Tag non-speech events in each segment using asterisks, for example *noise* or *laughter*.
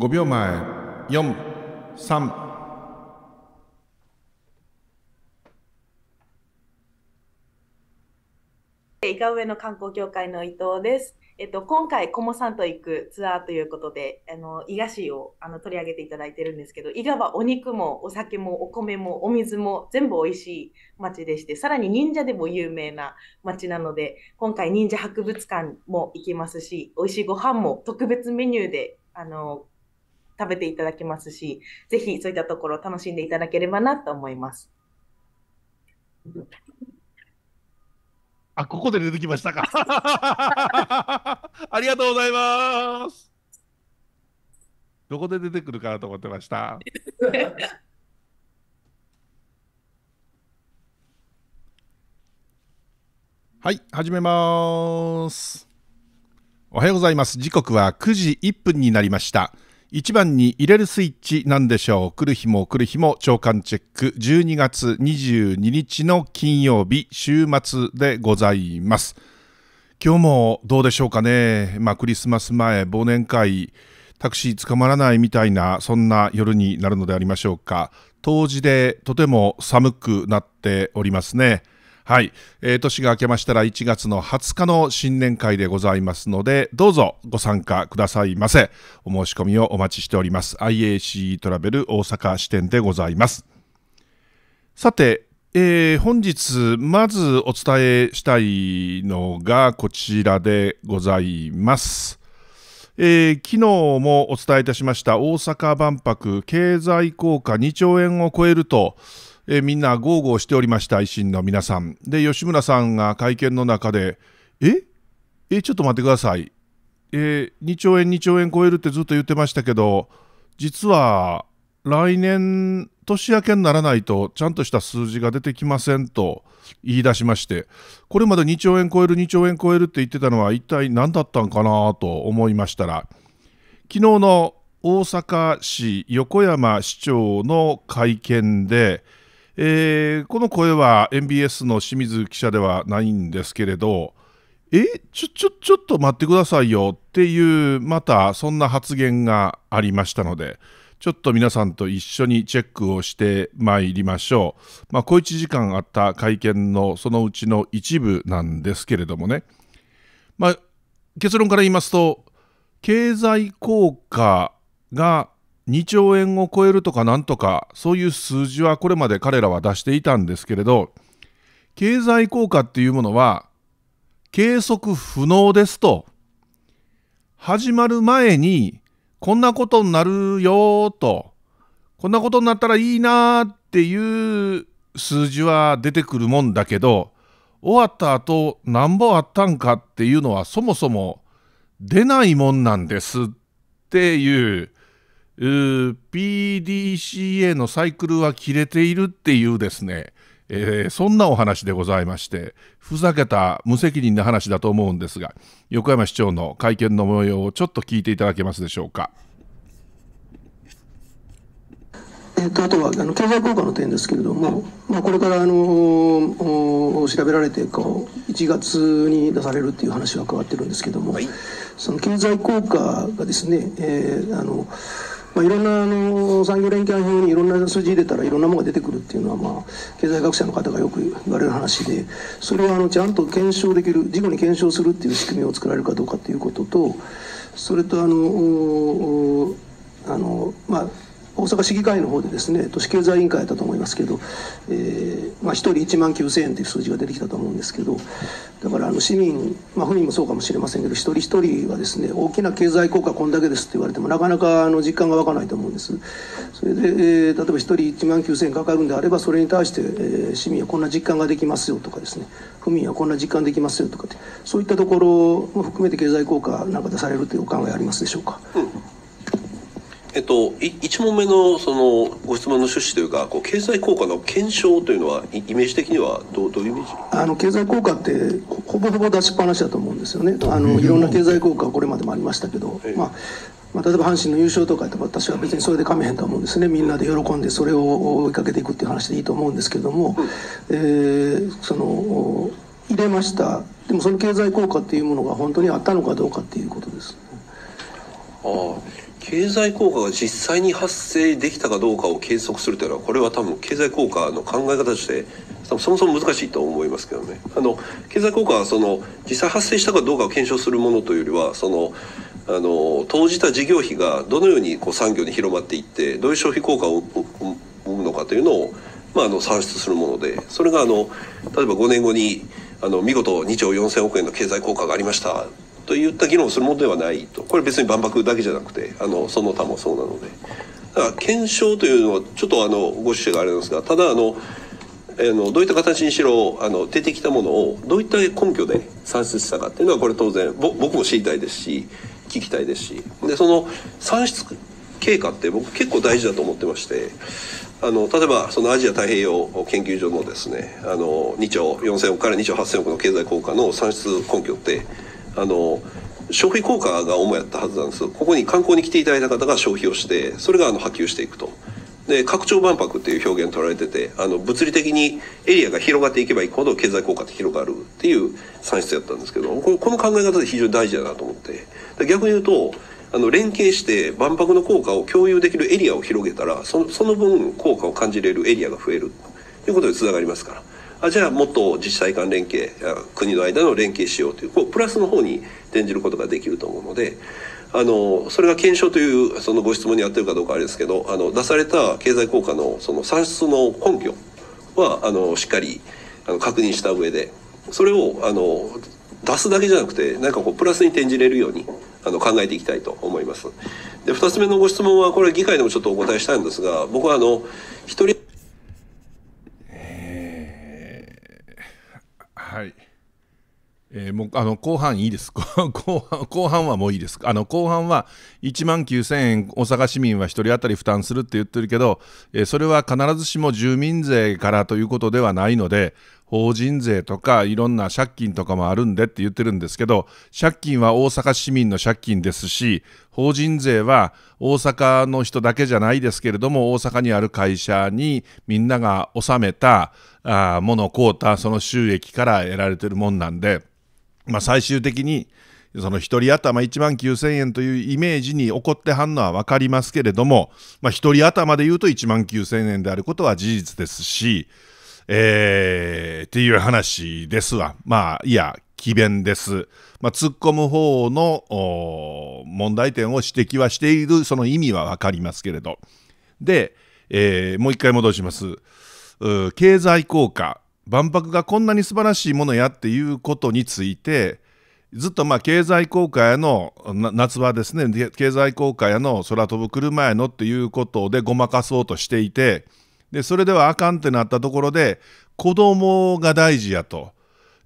5秒前43伊上の観光協会の伊藤です。えっと、今回、コモさんと行くツアーということで、あの、伊賀市をあの取り上げていただいてるんですけど、伊賀はお肉もお酒もお米もお水も全部美味しい町でして、さらに忍者でも有名な町なので、今回忍者博物館も行きますし、美味しいご飯も特別メニューで、あの、食べていただけますし、ぜひそういったところを楽しんでいただければなと思います。あ、ここで出てきましたか。*laughs* ありがとうございます。どこで出てくるかなと思ってました。*laughs* はい、始めます。おはようございます。時刻は9時1分になりました。1番に入れるスイッチなんでしょう来る日も来る日も長官チェック12月22日の金曜日週末でございます今日もどうでしょうかねまあクリスマス前忘年会タクシー捕まらないみたいなそんな夜になるのでありましょうか冬至でとても寒くなっておりますね。はい、えー、年が明けましたら1月の20日の新年会でございますので、どうぞご参加くださいませ。お申し込みをお待ちしております。IAC トラベル大阪支店でございます。さて、えー、本日まずお伝えしたいのがこちらでございます。えー、昨日もお伝えいたしました大阪万博経済効果2兆円を超えると、えー、みんな豪語しておりました維新の皆さんで吉村さんが会見の中でええちょっと待ってくださいえー、2兆円2兆円超えるってずっと言ってましたけど実は来年年明けにならないとちゃんとした数字が出てきませんと言い出しましてこれまで2兆円超える2兆円超えるって言ってたのは一体何だったんかなと思いましたら昨日の大阪市横山市長の会見でえー、この声は MBS の清水記者ではないんですけれど、え、ちょ、ちょ、ちょっと待ってくださいよっていう、またそんな発言がありましたので、ちょっと皆さんと一緒にチェックをしてまいりましょう。まあ、小1時間あった会見のそのうちの一部なんですけれどもね。まあ、結論から言いますと、経済効果が2兆円を超えるとかなんとか、そういう数字はこれまで彼らは出していたんですけれど、経済効果っていうものは、計測不能ですと、始まる前に、こんなことになるよと、こんなことになったらいいなっていう数字は出てくるもんだけど、終わった後、なんぼあったんかっていうのはそもそも出ないもんなんですっていう、PDCA のサイクルは切れているっていうですね、えー、そんなお話でございましてふざけた無責任な話だと思うんですが横山市長の会見の模様をちょっと聞いていただけますでしょうか。えっと、あとはあの経済効果の点ですけれども、まあ、これからあの調べられてこう1月に出されるっていう話は変わってるんですけれども、はい、その経済効果がですね、えー、あのまあ、いろんなあの産業連携表にいろんな数字入れたらいろんなものが出てくるっていうのは、まあ、経済学者の方がよく言われる話でそれはあのちゃんと検証できる事故に検証するっていう仕組みを作られるかどうかっていうこととそれとあのあのまあ大阪市議会の方でですね都市経済委員会だと思いますけど、えーまあ、1人1万9000円という数字が出てきたと思うんですけどだからあの市民、まあ、府民もそうかもしれませんけど一人一人はですね大きな経済効果こんだけですって言われてもなかなかあの実感が湧かないと思うんですそれで、えー、例えば1人1万9000円かかるんであればそれに対して、えー、市民はこんな実感ができますよとかですね府民はこんな実感できますよとかってそういったところも含めて経済効果なんか出されるというお考えありますでしょうか、うんえっと、1問目のそのご質問の趣旨というかこう経済効果の検証というのはイメージ的にはどどういうイメージあの経済効果ってほぼほぼ出しっぱなしだと思うんですよねあのいろんな経済効果はこれまでもありましたけど、ええ、まあまあ、例えば阪神の優勝とかって私は別にそれでかめへんと思うんですねみんなで喜んでそれを追いかけていくっていう話でいいと思うんですけども、うん、えー、その入れましたでもその経済効果っていうものが本当にあったのかどうかっていうことです。ああ経済効果が実際に発生できたかどうかを計測するというのはこれは多分経済効果の考え方としてそもそも難しいと思いますけどねあの経済効果はその実際発生したかどうかを検証するものというよりはそのあの投じた事業費がどのようにこう産業に広まっていってどういう消費効果を生むのかというのを、まあ、あの算出するものでそれがあの例えば5年後にあの見事2兆4,000億円の経済効果がありましたといった議論をするものではないとこれ別に万博だけじゃなくてあのその他もそうなのでだから検証というのはちょっとあのご趣旨があれなんですがただあのあのどういった形にしろあの出てきたものをどういった根拠で算出したかっていうのはこれ当然僕も知りたいですし聞きたいですしでその算出経過って僕結構大事だと思ってましてあの例えばそのアジア太平洋研究所のですねあの2兆4,000億から2兆8,000億の経済効果の算出根拠ってあの消費効果が主やったはずなんですここに観光に来ていただいた方が消費をしてそれがあの波及していくと。で拡張万博っていう表現取られててあの物理的にエリアが広がっていけばいくほど経済効果って広がるっていう算出やったんですけどこの考え方で非常に大事だなと思って逆に言うとあの連携して万博の効果を共有できるエリアを広げたらその分効果を感じれるエリアが増えるということにつながりますからあじゃあもっと自治体間連携国の間の連携しようというこうプラスの方に転じることができると思うので。あのそれが検証というそのご質問に合ってるかどうかあれですけどあの出された経済効果のその算出の根拠はあのしっかりあの確認した上でそれをあの出すだけじゃなくてなんかこうプラスに転じれるようにあの考えていきたいと思います。で2つ目のご質問はこれ議会でもちょっとお答えしたいんですが僕はあの一人はい。えー、もうあの後半いいです *laughs* 後半、後半はもういいです、あの後半は1万9000円、大阪市民は1人当たり負担するって言ってるけど、えー、それは必ずしも住民税からということではないので、法人税とかいろんな借金とかもあるんでって言ってるんですけど借金は大阪市民の借金ですし法人税は大阪の人だけじゃないですけれども大阪にある会社にみんなが納めたあもの買うたその収益から得られてるもんなんで、まあ、最終的にその1人頭1万9000円というイメージに起こってはんのは分かりますけれども、まあ、1人頭で言うと1万9000円であることは事実ですしえー、っていう話ですわ。まあ、いや、詭弁です。まあ、突っ込む方の問題点を指摘はしている、その意味はわかりますけれど。で、えー、もう一回戻します。経済効果、万博がこんなに素晴らしいものやっていうことについて、ずっとまあ経済効果への夏場ですね経済効果への空飛ぶ車へのっていうことでごまかそうとしていてでそれではあかんってなったところで子供が大事やと。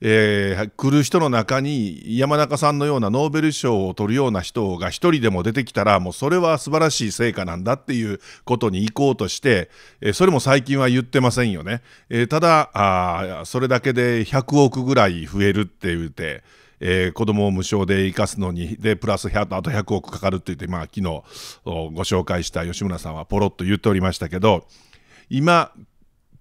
えー、来る人の中に山中さんのようなノーベル賞を取るような人が1人でも出てきたらもうそれは素晴らしい成果なんだっていうことに行こうとして、えー、それも最近は言ってませんよね、えー、ただそれだけで100億ぐらい増えるって言うて。えー、子供を無償で生かすのにでプラス100あと100億かかるって言って、まあ、昨日ご紹介した吉村さんはポロッと言っておりましたけど今、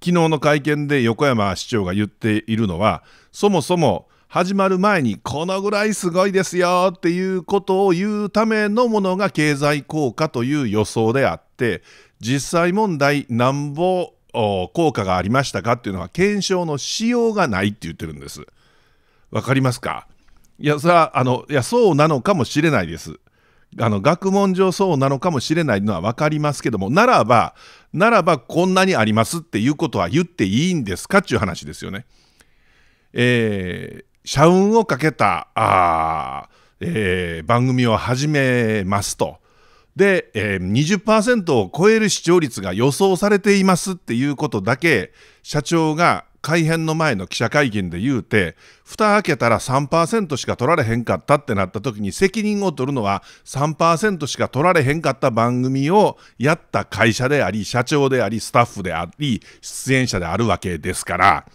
昨日の会見で横山市長が言っているのは、そもそも始まる前にこのぐらいすごいですよっていうことを言うためのものが経済効果という予想であって、実際問題、なんぼ効果がありましたかっていうのは検証のしようがないって言ってるんです。わかりますかいや、それは、あの、いや、そうなのかもしれないです。あの学問上そうなのかもしれないのは分かりますけどもならばならばこんなにありますっていうことは言っていいんですかっていう話ですよね。えー、社運をかけたあ、えー、番組を始めますと。で、えー、20%を超える視聴率が予想されていますっていうことだけ社長が改編の前の記者会見で言うて、蓋開けたら3%しか取られへんかったってなった時に責任を取るのは3%しか取られへんかった番組をやった会社であり、社長であり、スタッフであり、出演者であるわけですから、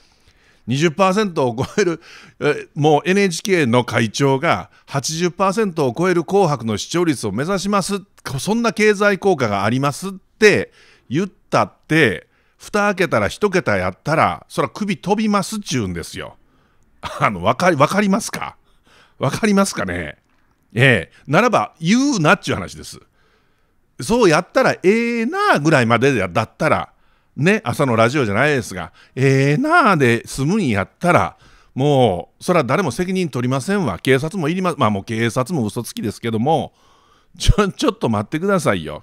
20%を超えるえ、もう NHK の会長が80%を超える紅白の視聴率を目指します、そんな経済効果がありますって言ったって、蓋開けたら1桁やったら、そら首飛びますっちゅうんですよ。*laughs* あの、わかり、わかりますかわかりますかねええ。ならば、言うなっちゅう話です。そうやったらええなぐらいまでだったら、ね、朝のラジオじゃないですが、ええなあで済むんやったら、もう、それは誰も責任取りませんわ。警察もいりま、まあもう警察も嘘つきですけども、ちょ、ちょっと待ってくださいよ。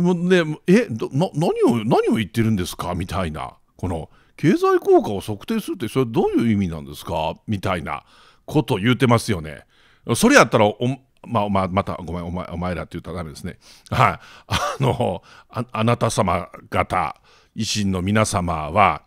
もうね、えな何を、何を言ってるんですかみたいな、この経済効果を測定するって、それどういう意味なんですかみたいなことを言うてますよね。それやったらお、まままた、ごめん、お前お前らって言ったらダメですね。はい。あの、ああなた様方、維新の皆様は、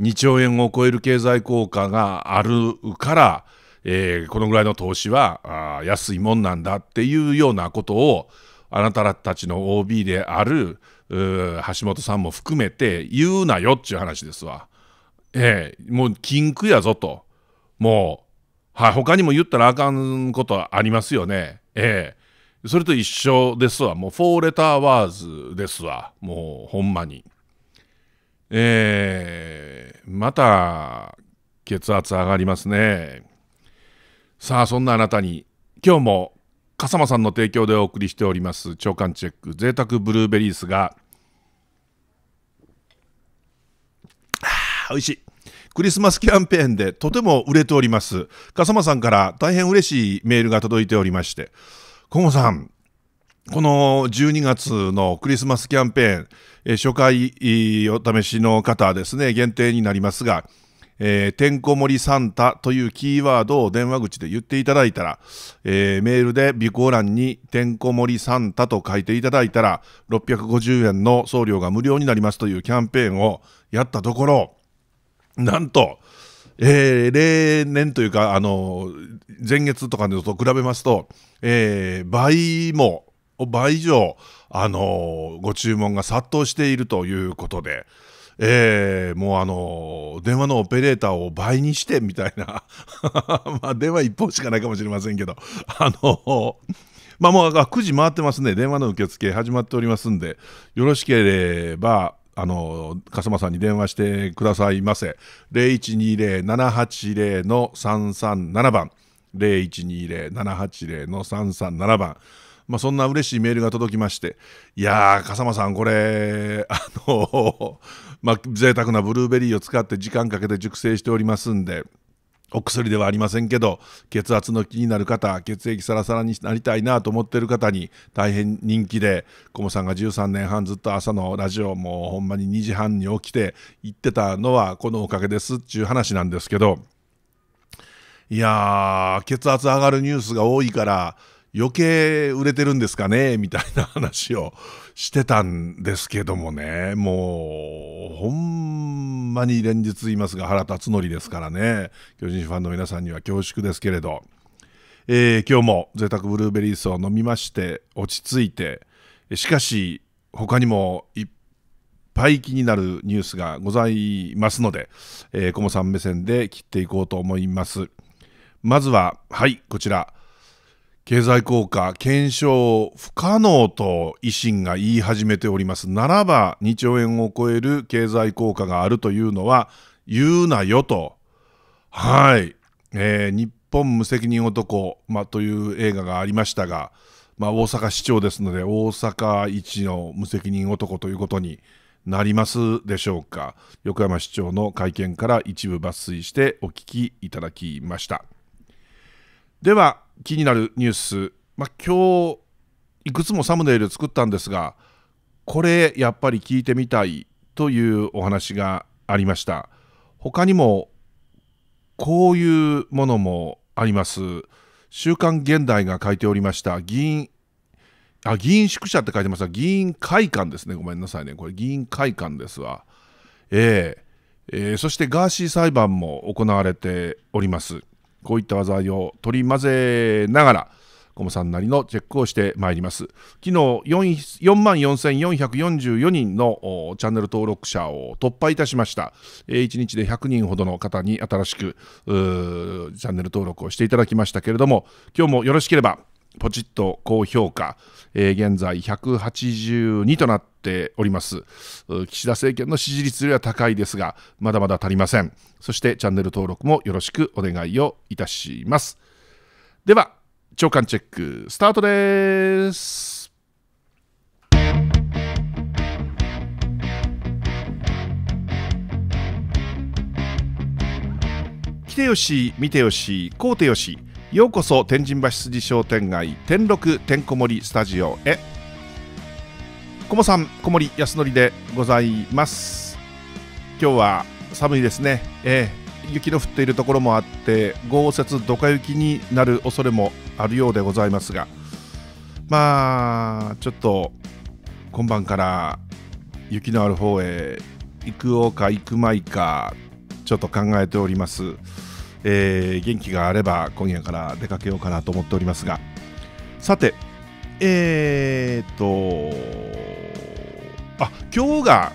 2兆円を超える経済効果があるから、えー、このぐらいの投資はあ安いもんなんだっていうようなことを、あなたたちの OB である橋本さんも含めて言うなよっていう話ですわ。ええ、もう禁句やぞと。もう、はい、他にも言ったらあかんことありますよね。ええ、それと一緒ですわ。もう4レターワーズですわ。もうほんまに。ええ、また血圧上がりますね。さあ、そんなあなたに今日も笠間さんの提供でお送りしております長官チェック贅沢ブルーベリースが *sighs* 美味しいクリスマスキャンペーンでとても売れております笠間さんから大変嬉しいメールが届いておりまして小野さんこの12月のクリスマスキャンペーン、え初回お試しの方ですね、限定になりますが、えー、てんこ盛りサンタというキーワードを電話口で言っていただいたら、えー、メールで備考欄にてんこ盛りサンタと書いていただいたら、650円の送料が無料になりますというキャンペーンをやったところ、なんと、えー、例年というか、あの前月とかのと比べますと、えー、倍も、倍以上、あのご注文が殺到しているということで、えー、もうあの電話のオペレーターを倍にしてみたいな *laughs* まあ電話一本しかないかもしれませんけど *laughs* あのまあもう9時回ってますね電話の受付始まっておりますんでよろしければあの笠間さんに電話してくださいませ0120-780-337番0120-780-337番まあ、そんな嬉しいメールが届きまして、いやー、笠間さん、これ、*laughs* あの *laughs* まあ、贅沢なブルーベリーを使って時間かけて熟成しておりますんで、お薬ではありませんけど、血圧の気になる方、血液サラサラになりたいなと思ってる方に大変人気で、コモさんが13年半ずっと朝のラジオ、もうほんまに2時半に起きて行ってたのはこのおかげですっていう話なんですけど、いやー、血圧上がるニュースが多いから、余計売れてるんですかねみたいな話をしてたんですけどもね、もう、ほんまに連日言いますが原辰徳ですからね、巨人ファンの皆さんには恐縮ですけれど、えー、今日も贅沢ブルーベリースを飲みまして、落ち着いて、しかし、他にもいっぱい気になるニュースがございますので、えー、コモさん目線で切っていこうと思います。まずは、はい、こちら。経済効果検証不可能と維新が言い始めておりますならば2兆円を超える経済効果があるというのは言うなよとはい、えー、日本無責任男、ま、という映画がありましたが、ま大阪市長ですので大阪一の無責任男ということになりますでしょうか横山市長の会見から一部抜粋してお聞きいただきましたでは気になるニュース、まあ、今日いくつもサムネイル作ったんですがこれやっぱり聞いてみたいというお話がありました他にもこういうものもあります「週刊現代」が書いておりました議員あ議員宿舎って書いてますが議員会館ですねごめんなさいねこれ議員会館ですわえー、えー、そしてガーシー裁判も行われておりますこういった技を取り混ぜながら、コモさんなりのチェックをしてまいります。昨日4万4444人のチャンネル登録者を突破いたしました。え1日で100人ほどの方に新しくチャンネル登録をしていただきましたけれども、今日もよろしければポチッと高評価、えー、現在182となっております。岸田政権の支持率よりは高いですが、まだまだ足りません。そしてチャンネル登録もよろしくお願いをいたします。では、朝刊チェックスタートです。来てよし見てよしこうてよしようこそ天神橋筋商店街天禄てんこ盛りスタジオへこもさん小森康則でございます今日は寒いですね、えー、雪の降っているところもあって豪雪どか雪になる恐れもあるようでございますがまあちょっと今晩から雪のある方へ行くおか行くまいかちょっと考えております。えー、元気があれば今夜から出かけようかなと思っておりますがさてえー、っとあ今日が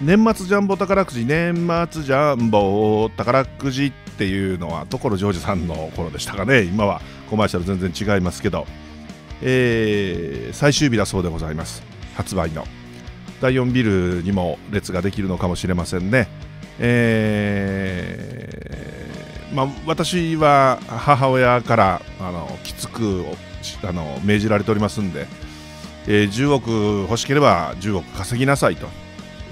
年末ジャンボ宝くじ年末ジャンボ宝くじっていうのは所ジョージさんの頃でしたかね今はコマーシャル全然違いますけど、えー、最終日だそうでございます発売の第4ビルにも列ができるのかもしれませんねえーまあ、私は母親からあのきつくあの命じられておりますんで、えー、10億欲しければ10億稼ぎなさいと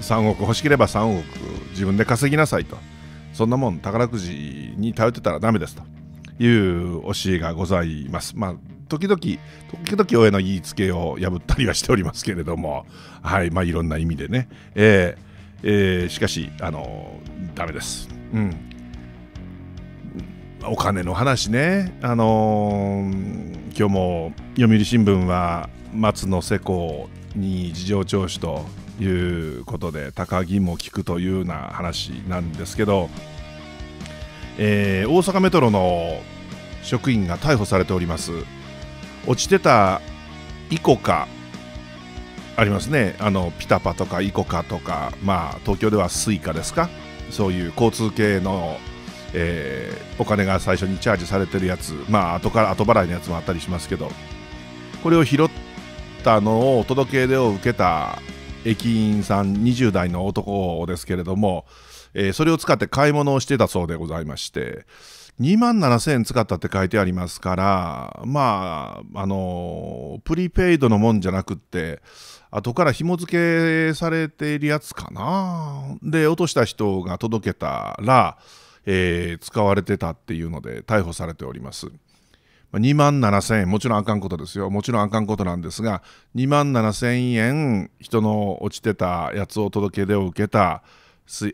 3億欲しければ3億自分で稼ぎなさいとそんなもん宝くじに頼ってたらダメですという教えがございます。まあ時々、時々親の言いつけを破ったりはしておりますけれども、はい、まあいろんな意味でね。えーえー、しかし、あのー、ダメです。うん。お金の話ね、あのー、今日も読売新聞は松野世耕に事情聴取ということで高木も聞くというような話なんですけど、えー、大阪メトロの職員が逮捕されております落ちてたイコカありますねあのピタパとかイコカとか、まあ、東京ではスイカですかそういう交通系のえー、お金が最初にチャージされてるやつ、まあ後から後払いのやつもあったりしますけど、これを拾ったのを届け出を受けた駅員さん、20代の男ですけれども、えー、それを使って買い物をしてたそうでございまして、2万7000円使ったって書いてありますから、まあ、あのプリペイドのもんじゃなくって、後から紐付けされているやつかな。で、落とした人が届けたら、えー、使われてたっていうので逮捕されております。2万7千円、もちろんあかんことですよ。もちろんあかんことなんですが、2万7千円、人の落ちてたやつを届け出を受けた、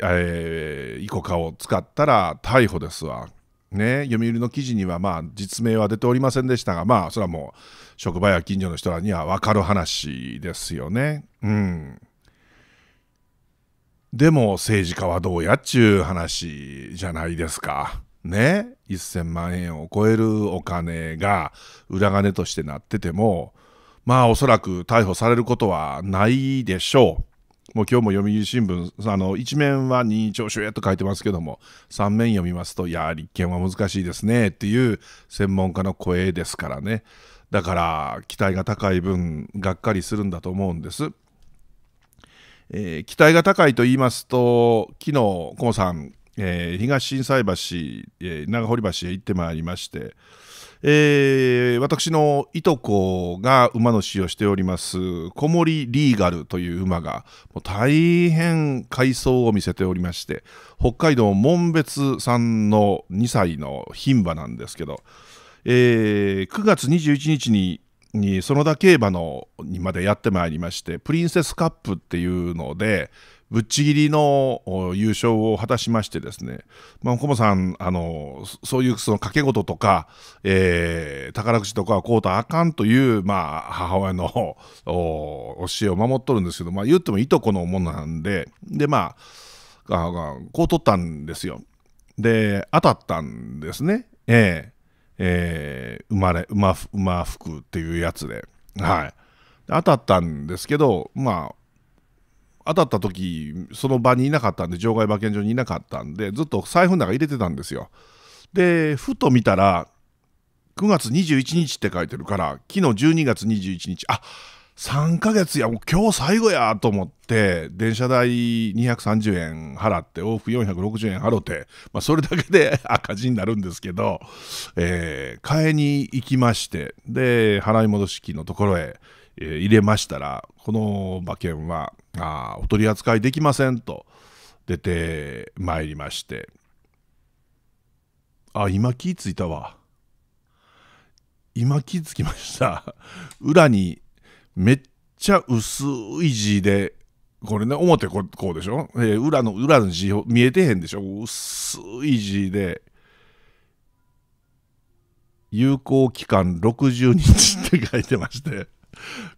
えー、イコカを使ったら逮捕ですわ。ね、読売の記事には、まあ、実名は出ておりませんでしたが、まあ、それはもう、職場や近所の人らには分かる話ですよね。うん。でも政治家はどうやっちゅう話じゃないですか。ね。1000万円を超えるお金が裏金としてなってても、まあおそらく逮捕されることはないでしょう。もう今日も読売新聞、あの一面は任意聴取へと書いてますけども、三面読みますと、いや、立件は難しいですねっていう専門家の声ですからね。だから、期待が高い分、がっかりするんだと思うんです。えー、期待が高いと言いますと、昨日、コモさん、えー、東心斎橋、えー、長堀橋へ行ってまいりまして、えー、私のいとこが馬の死をしております小森リーガルという馬が大変快走を見せておりまして北海道紋別産の2歳の牝馬なんですけど、えー、9月21日にに園田競馬のにまでやってまいりましてプリンセスカップっていうのでぶっちぎりの優勝を果たしましてですね、まあ、小モさんあのそういうその掛け事とか、えー、宝くじとかはこうとあかんという、まあ、母親の教えを守っとるんですけど、まあ、言ってもいとこのものなんででまああこう取ったんですよで当たったんですねえええー、馬れ馬馬服っていうやつで、はい、当たったんですけど、まあ、当たった時その場にいなかったんで場外馬券場にいなかったんでずっと財布の中入れてたんですよでふと見たら9月21日って書いてるから昨日12月21日あ3ヶ月や、もう今日最後やと思って、電車代230円払って、往復460円払って、まあ、それだけで *laughs* 赤字になるんですけど、えー、買いに行きまして、で、払い戻し金のところへ、えー、入れましたら、この馬券は、あお取り扱いできませんと出てまいりまして、あ、今気ぃついたわ。今気付きました。裏にめっちゃ薄い字でこれね表こうでしょ、えー、裏の裏の字見えてへんでしょ薄い字で有効期間60日って書いてまして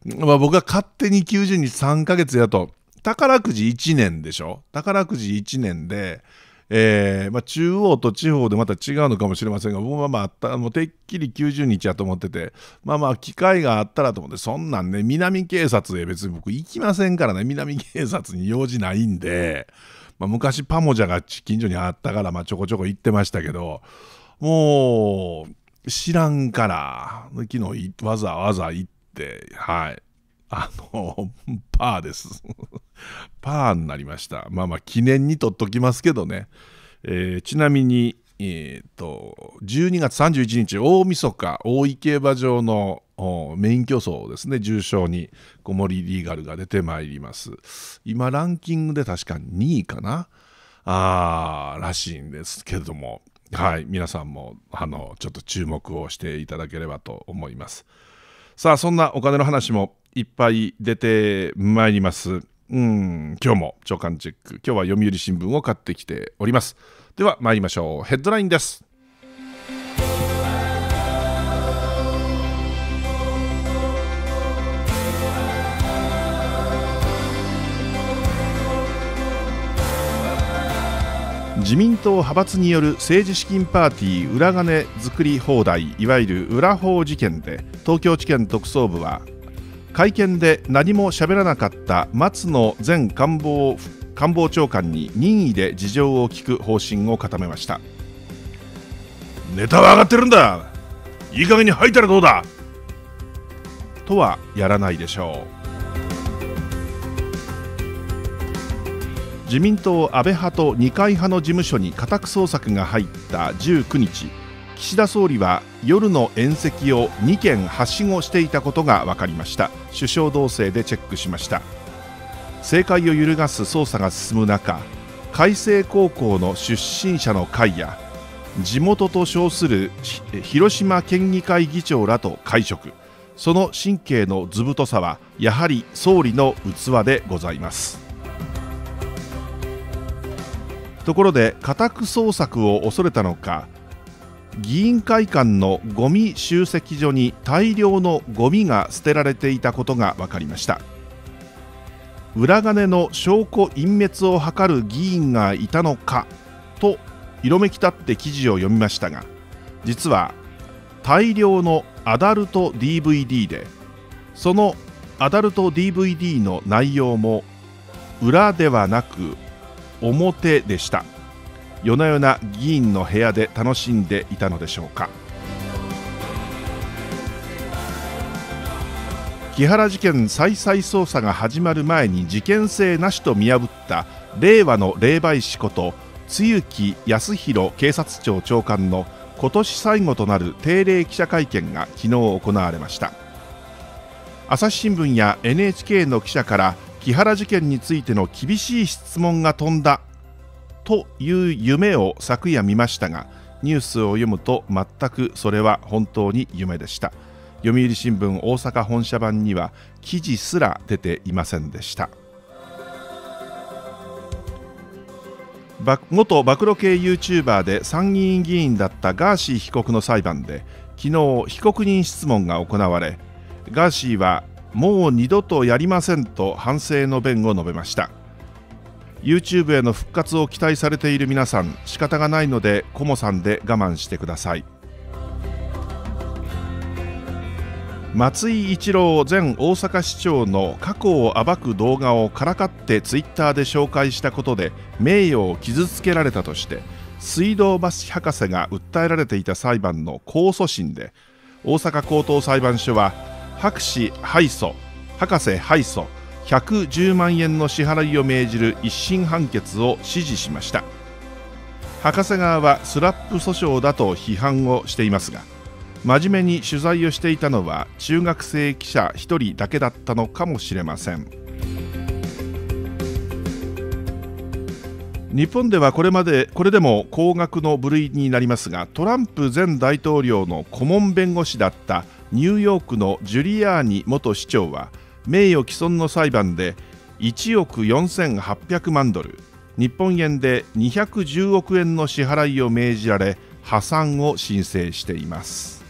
*laughs* まあ僕は勝手に90日3ヶ月やと宝くじ1年でしょ宝くじ1年でえーまあ、中央と地方でまた違うのかもしれませんが、僕はまあたもうてっきり90日やと思ってて、まあまあ、機会があったらと思って、そんなんね、南警察へ別に僕行きませんからね、南警察に用事ないんで、まあ、昔、パモジャが近所にあったから、まあ、ちょこちょこ行ってましたけど、もう、知らんから、昨日わざわざ行って、はい、あの、パーです。パーになりました。まあまあ記念にとっときますけどね。えー、ちなみに、えーと、12月31日大晦日大井競馬場のメイン競争ですね重賞に小森リーガルが出てまいります今ランキングで確か2位かなあらしいんですけれどもはい皆さんもあのちょっと注目をしていただければと思いますさあそんなお金の話もいっぱい出てまいりますうん、今日も朝刊チェック、今日は読売新聞を買ってきております。では参りましょう。ヘッドラインです。自民党派閥による政治資金パーティー裏金作り放題いわゆる裏法事件で東京地検特捜部は会見で何も喋らなかった松野前官房官房長官に任意で事情を聞く方針を固めましたネタは上がってるんだいい加減に入ったらどうだとはやらないでしょう自民党安倍派と二階派の事務所に家宅捜索が入った19日岸田総理は夜の宴席を2件はしごしていたことが分かりました首相同棲でチェックしました政界を揺るがす捜査が進む中開成高校の出身者の会や地元と称する広島県議会議長らと会食その神経の図太さはやはり総理の器でございますところで家宅捜索を恐れたのか議員会館のゴミ集積所に大量のゴミが捨てられていたことが分かりました裏金の証拠隠滅を図る議員がいたのかと色めき立って記事を読みましたが実は大量のアダルト DVD でそのアダルト DVD の内容も裏ではなく表でした。夜な夜な議員の部屋で楽しんでいたのでしょうか木原事件再々捜査が始まる前に事件性なしと見破った令和の霊媒師こと露木康弘警察庁長官の今年最後となる定例記者会見が昨日行われました朝日新聞や NHK の記者から木原事件についての厳しい質問が飛んだという夢を昨夜見ましたがニュースを読むと全くそれは本当に夢でした読売新聞大阪本社版には記事すら出ていませんでした元暴露系 YouTuber で参議院議員だったガーシー被告の裁判で昨日被告人質問が行われガーシーはもう二度とやりませんと反省の弁を述べました YouTube への復活を期待されている皆さん仕方がないのでコモさんで我慢してください松井一郎前大阪市長の過去を暴く動画をからかってツイッターで紹介したことで名誉を傷つけられたとして水道橋博士が訴えられていた裁判の控訴審で大阪高等裁判所は博士敗訴博士敗訴110万円の支払いを命じる一審判決を支持しました博士側はスラップ訴訟だと批判をしていますが真面目に取材をしていたのは中学生記者1人だけだったのかもしれません日本ではこれまでこれでも高額の部類になりますがトランプ前大統領の顧問弁護士だったニューヨークのジュリアーニ元市長は名誉毀損の裁判で1億4800万ドル日本円で210億円の支払いを命じられ破産を申請しています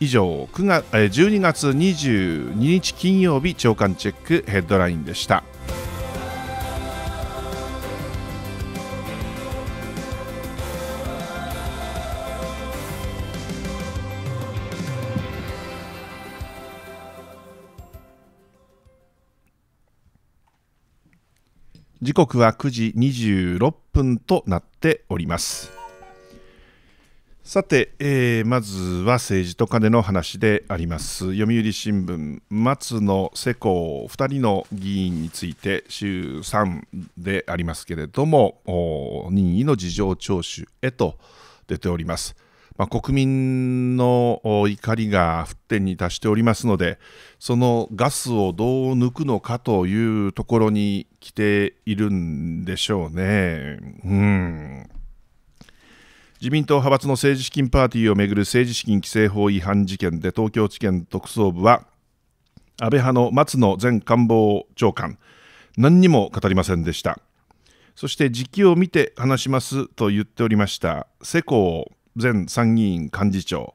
以上9月12月22日金曜日朝刊チェックヘッドラインでした。時刻は9時26分となっておりますさて、えー、まずは政治と金の話であります読売新聞松野世耕2人の議員について週3でありますけれども任意の事情聴取へと出ておりますまあ、国民の怒りが沸点に達しておりますので、そのガスをどう抜くのかというところに来ているんでしょうね。うん自民党派閥の政治資金パーティーをめぐる政治資金規正法違反事件で東京地検特捜部は安倍派の松野前官房長官何にも語りませんでしたそして時期を見て話しますと言っておりました世耕前参議院幹事長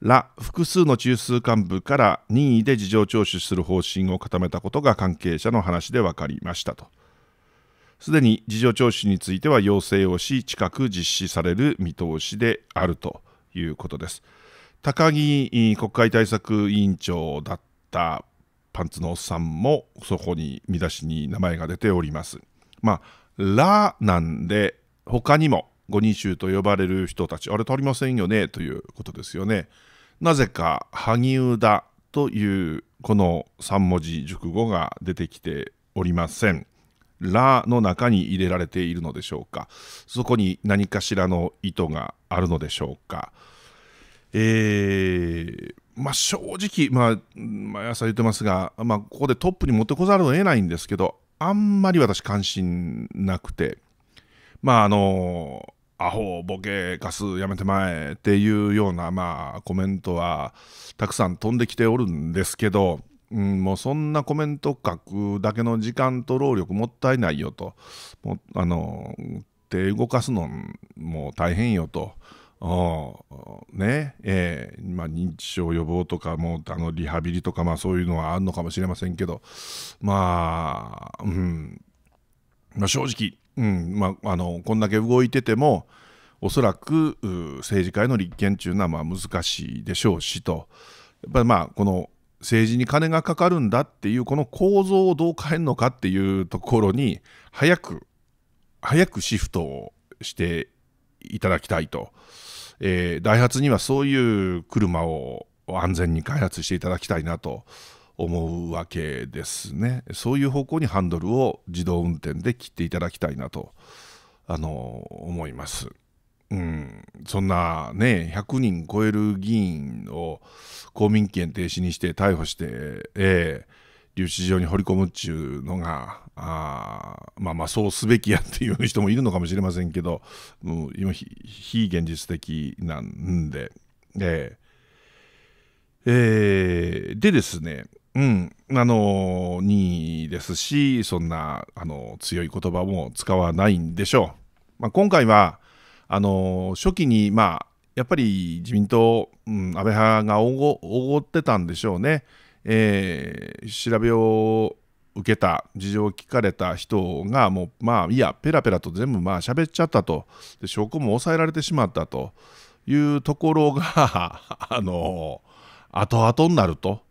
ら複数の中枢幹部から任意で事情聴取する方針を固めたことが関係者の話で分かりましたとすでに事情聴取については要請をし近く実施される見通しであるということです高木国会対策委員長だったパンツのおっさんもそこに見出しに名前が出ておりますまあ「ら」なんで他にも五人衆と呼ばれる人たちあれ足りませんよねということですよね。なぜか萩生田というこの3文字熟語が出てきておりません。らの中に入れられているのでしょうかそこに何かしらの意図があるのでしょうかえー、まあ、正直、まあ、毎朝言ってますが、まあ、ここでトップに持ってこざるを得ないんですけど、あんまり私関心なくて、まああのアホ、ボケ、ガスやめてまえっていうような、まあ、コメントはたくさん飛んできておるんですけど、うん、もうそんなコメント書くだけの時間と労力もったいないよと、もあの手動かすのも大変よと。ねえー、まあ、認知症予防とかもあのリハビリとか、まあ、そういうのはあるのかもしれませんけどまあ、うんまあ、正直うんまあ、あのこんだけ動いててもおそらく政治家への立憲というのはまあ難しいでしょうしとやっぱりまあこの政治に金がかかるんだっていうこの構造をどう変えるのかっていうところに早く早くシフトをしていただきたいと、えダイハツにはそういう車を安全に開発していただきたいなと思うわけですねそういう方向にハンドルを自動運転で切っていただきたいなとあの思います。うん、そんなね100人超える議員を公民権停止にして逮捕して、えー、留置場に放り込むっちゅうのがあまあまあそうすべきやっていう人もいるのかもしれませんけど、う今非現実的なんで、えーえー、でですねうん、あの2位ですし、そんな、あの強い言葉も使わないんでしょう。まあ、今回はあの初期に、まあ、やっぱり自民党、うん、安倍派がおごってたんでしょうね、えー、調べを受けた、事情を聞かれた人が、もう、まあ、いや、ペラペラと全部、まあ、喋っちゃったとで、証拠も抑えられてしまったというところが、*laughs* あの後々になると。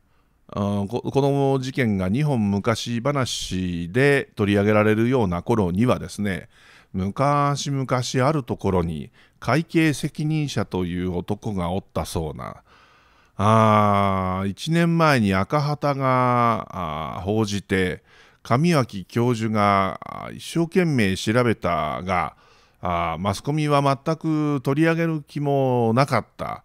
この事件が日本昔話で取り上げられるような頃にはですね昔々あるところに会計責任者という男がおったそうなあ1年前に赤旗が報じて上脇教授が一生懸命調べたがマスコミは全く取り上げる気もなかった。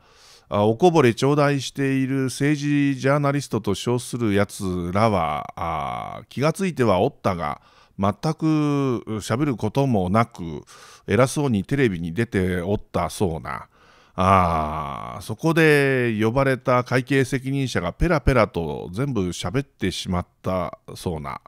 おこぼれ頂戴している政治ジャーナリストと称するやつらは気がついてはおったが全く喋ることもなく偉そうにテレビに出ておったそうなあそこで呼ばれた会計責任者がペラペラと全部喋ってしまったそうな。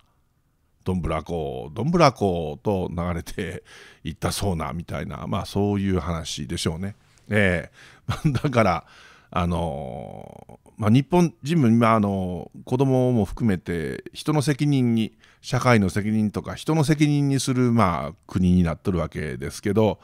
どんぶらこどんぶらこと流れていったそうなみたいなまあそういう話でしょうね。えー、*laughs* だから、あのまあ、日本人も今、あの子供も含めて人の責任に社会の責任とか人の責任にする、まあ、国になっとるわけですけど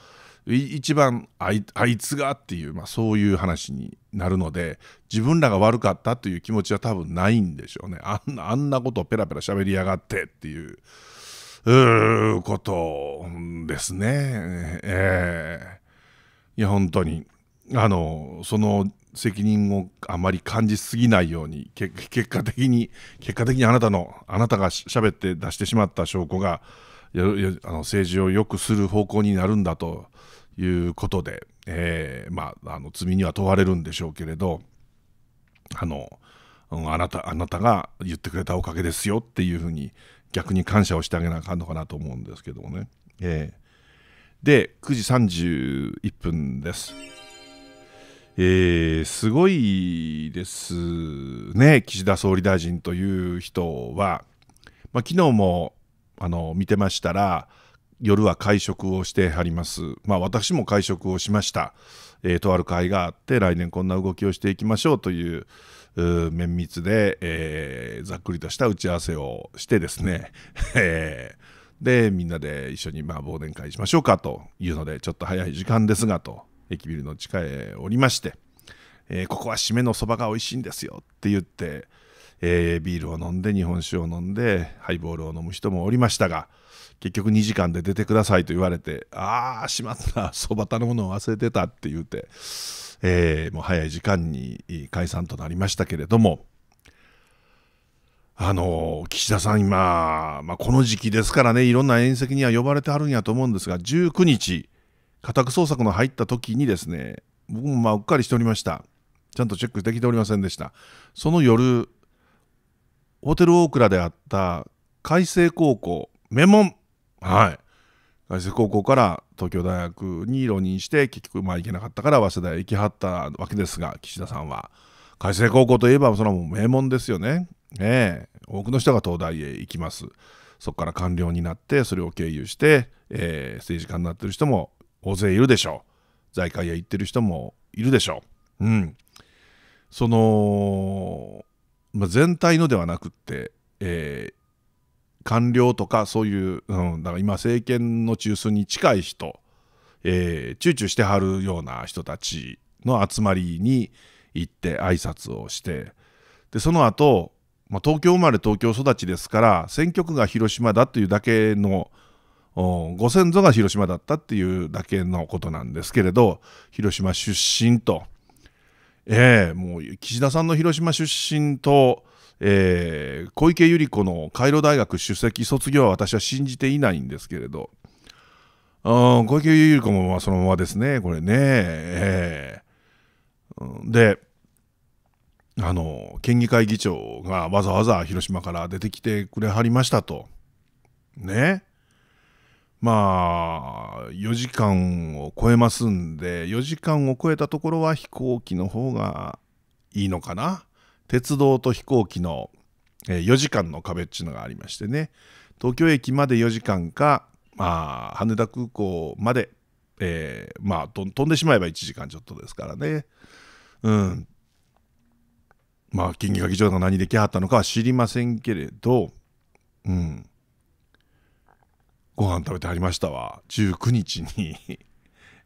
一番あいつがっていう、まあ、そういう話になるので自分らが悪かったという気持ちは多分ないんでしょうねあんなあんなことをペラペラ喋りやがってっていう。うことですね。えー、いや、本当に。あのその責任をあまり感じすぎないように結果的に結果的にあなたのあなたがべって出してしまった証拠があの政治を良くする方向になるんだということで、えー、まあ、あの罪には問われるんでしょうけれどあのあなたあなたが言ってくれたおかげですよっていうふうに逆に感謝をしてあげなあかんのかなと思うんですけどもね。えー、で9時31分です。えー、すごいですね、岸田総理大臣という人は、まあ、昨日もあの見てましたら、夜は会食をしてはります、まあ、私も会食をしました、えー、とある会があって、来年こんな動きをしていきましょうという。う綿密で、えー、ざっくりとした打ち合わせをしてですね、*laughs* えでみんなで一緒にまあ忘年会しましょうかというのでちょっと早い時間ですがと駅ビルの地下へおりまして、えー、ここは締めのそばが美味しいんですよって言って、えー、ビールを飲んで日本酒を飲んでハイボールを飲む人もおりましたが結局2時間で出てくださいと言われてああしまったそば頼むのを忘れてたって言うて、えー、もう早い時間に解散となりましたけれどもあの岸田さん今、まあ、この時期ですからねいろんな宴席には呼ばれてはるんやと思うんですが19日家宅捜索の入った時にですね、僕もまあうっかりしておりました。ちゃんとチェックできておりませんでした。その夜、ホテルオークラであった海星高校、名門、はい、海星高校から東京大学に浪人して、結局まあ行けなかったから早稲田へ行きはったわけですが、岸田さんは。海星高校といえば、それはもう名門ですよね。ねえ、多くの人が東大へ行きます。そこから官僚になって、それを経由して、えー、政治家になってる人も大勢いるでしょう。財界へ行ってる人もいるでしょう。うん。その、まあ、全体のではなくって、えー、官僚とかそういう、うん、だから今政権の中枢に近い人、えー、チュしてはるような人たちの集まりに行って挨拶をしてでその後、まあ、東京生まれ東京育ちですから選挙区が広島だというだけのご先祖が広島だったっていうだけのことなんですけれど広島出身と、えー、もう岸田さんの広島出身と、えー、小池百合子のカイロ大学首席卒業は私は信じていないんですけれど小池百合子もそのままですねこれね、えー、であの県議会議長がわざわざ広島から出てきてくれはりましたとねまあ4時間を超えますんで4時間を超えたところは飛行機の方がいいのかな鉄道と飛行機の4時間の壁っちゅうのがありましてね東京駅まで4時間か、まあ、羽田空港まで、えー、まあ飛んでしまえば1時間ちょっとですからねうんまあ金魚河場長が何できはったのかは知りませんけれどうんご飯食べてはりましたわ19日に *laughs*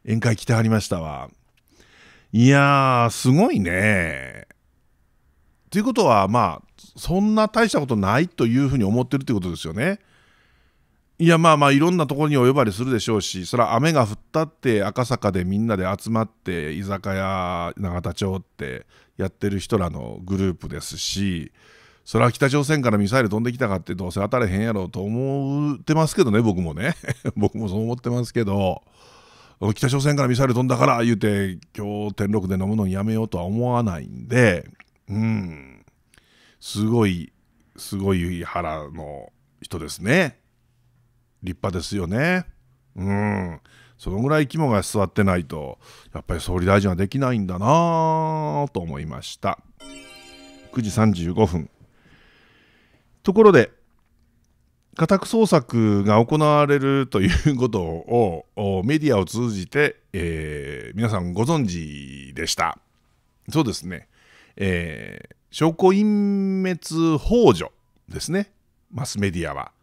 宴会来てはりましたわいやーすごいねということはまあそんな大したことないというふうに思ってるってことですよねいやまあまあいろんなところにお呼ばれするでしょうしそれは雨が降ったって赤坂でみんなで集まって居酒屋永田町ってやってる人らのグループですしそれは北朝鮮からミサイル飛んできたかってどうせ当たれへんやろうと思ってますけどね僕もね *laughs* 僕もそう思ってますけど北朝鮮からミサイル飛んだから言うて今日天禄で飲むのやめようとは思わないんでうんすごいすごい腹の人ですね立派ですよねうんそのぐらい肝が座ってないとやっぱり総理大臣はできないんだなぁと思いました9時35分ところで、家宅捜索が行われるということをメディアを通じて、えー、皆さんご存知でした。そうですね、えー、証拠隠滅幇助ですね、マスメディアは。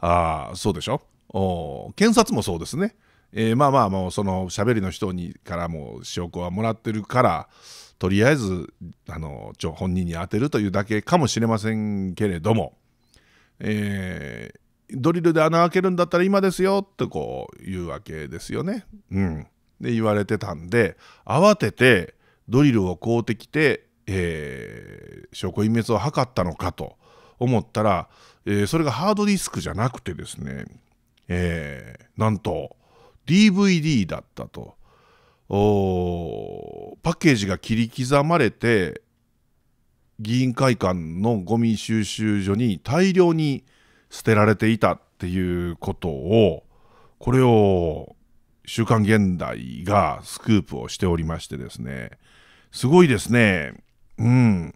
ああ、そうでしょお。検察もそうですね。えー、まあまあ、もうその喋りの人にからも証拠はもらってるから、とりあえずあの本人に当てるというだけかもしれませんけれども。えー、ドリルで穴開けるんだったら今ですよってこう言うわけですよね。うん、で言われてたんで慌ててドリルを買うてきて、えー、証拠隠滅を図ったのかと思ったら、えー、それがハードディスクじゃなくてですね、えー、なんと DVD だったと。パッケージが切り刻まれて、議員会館のゴミ収集所に大量に捨てられていたっていうことをこれを「週刊現代」がスクープをしておりましてですねすごいですねうん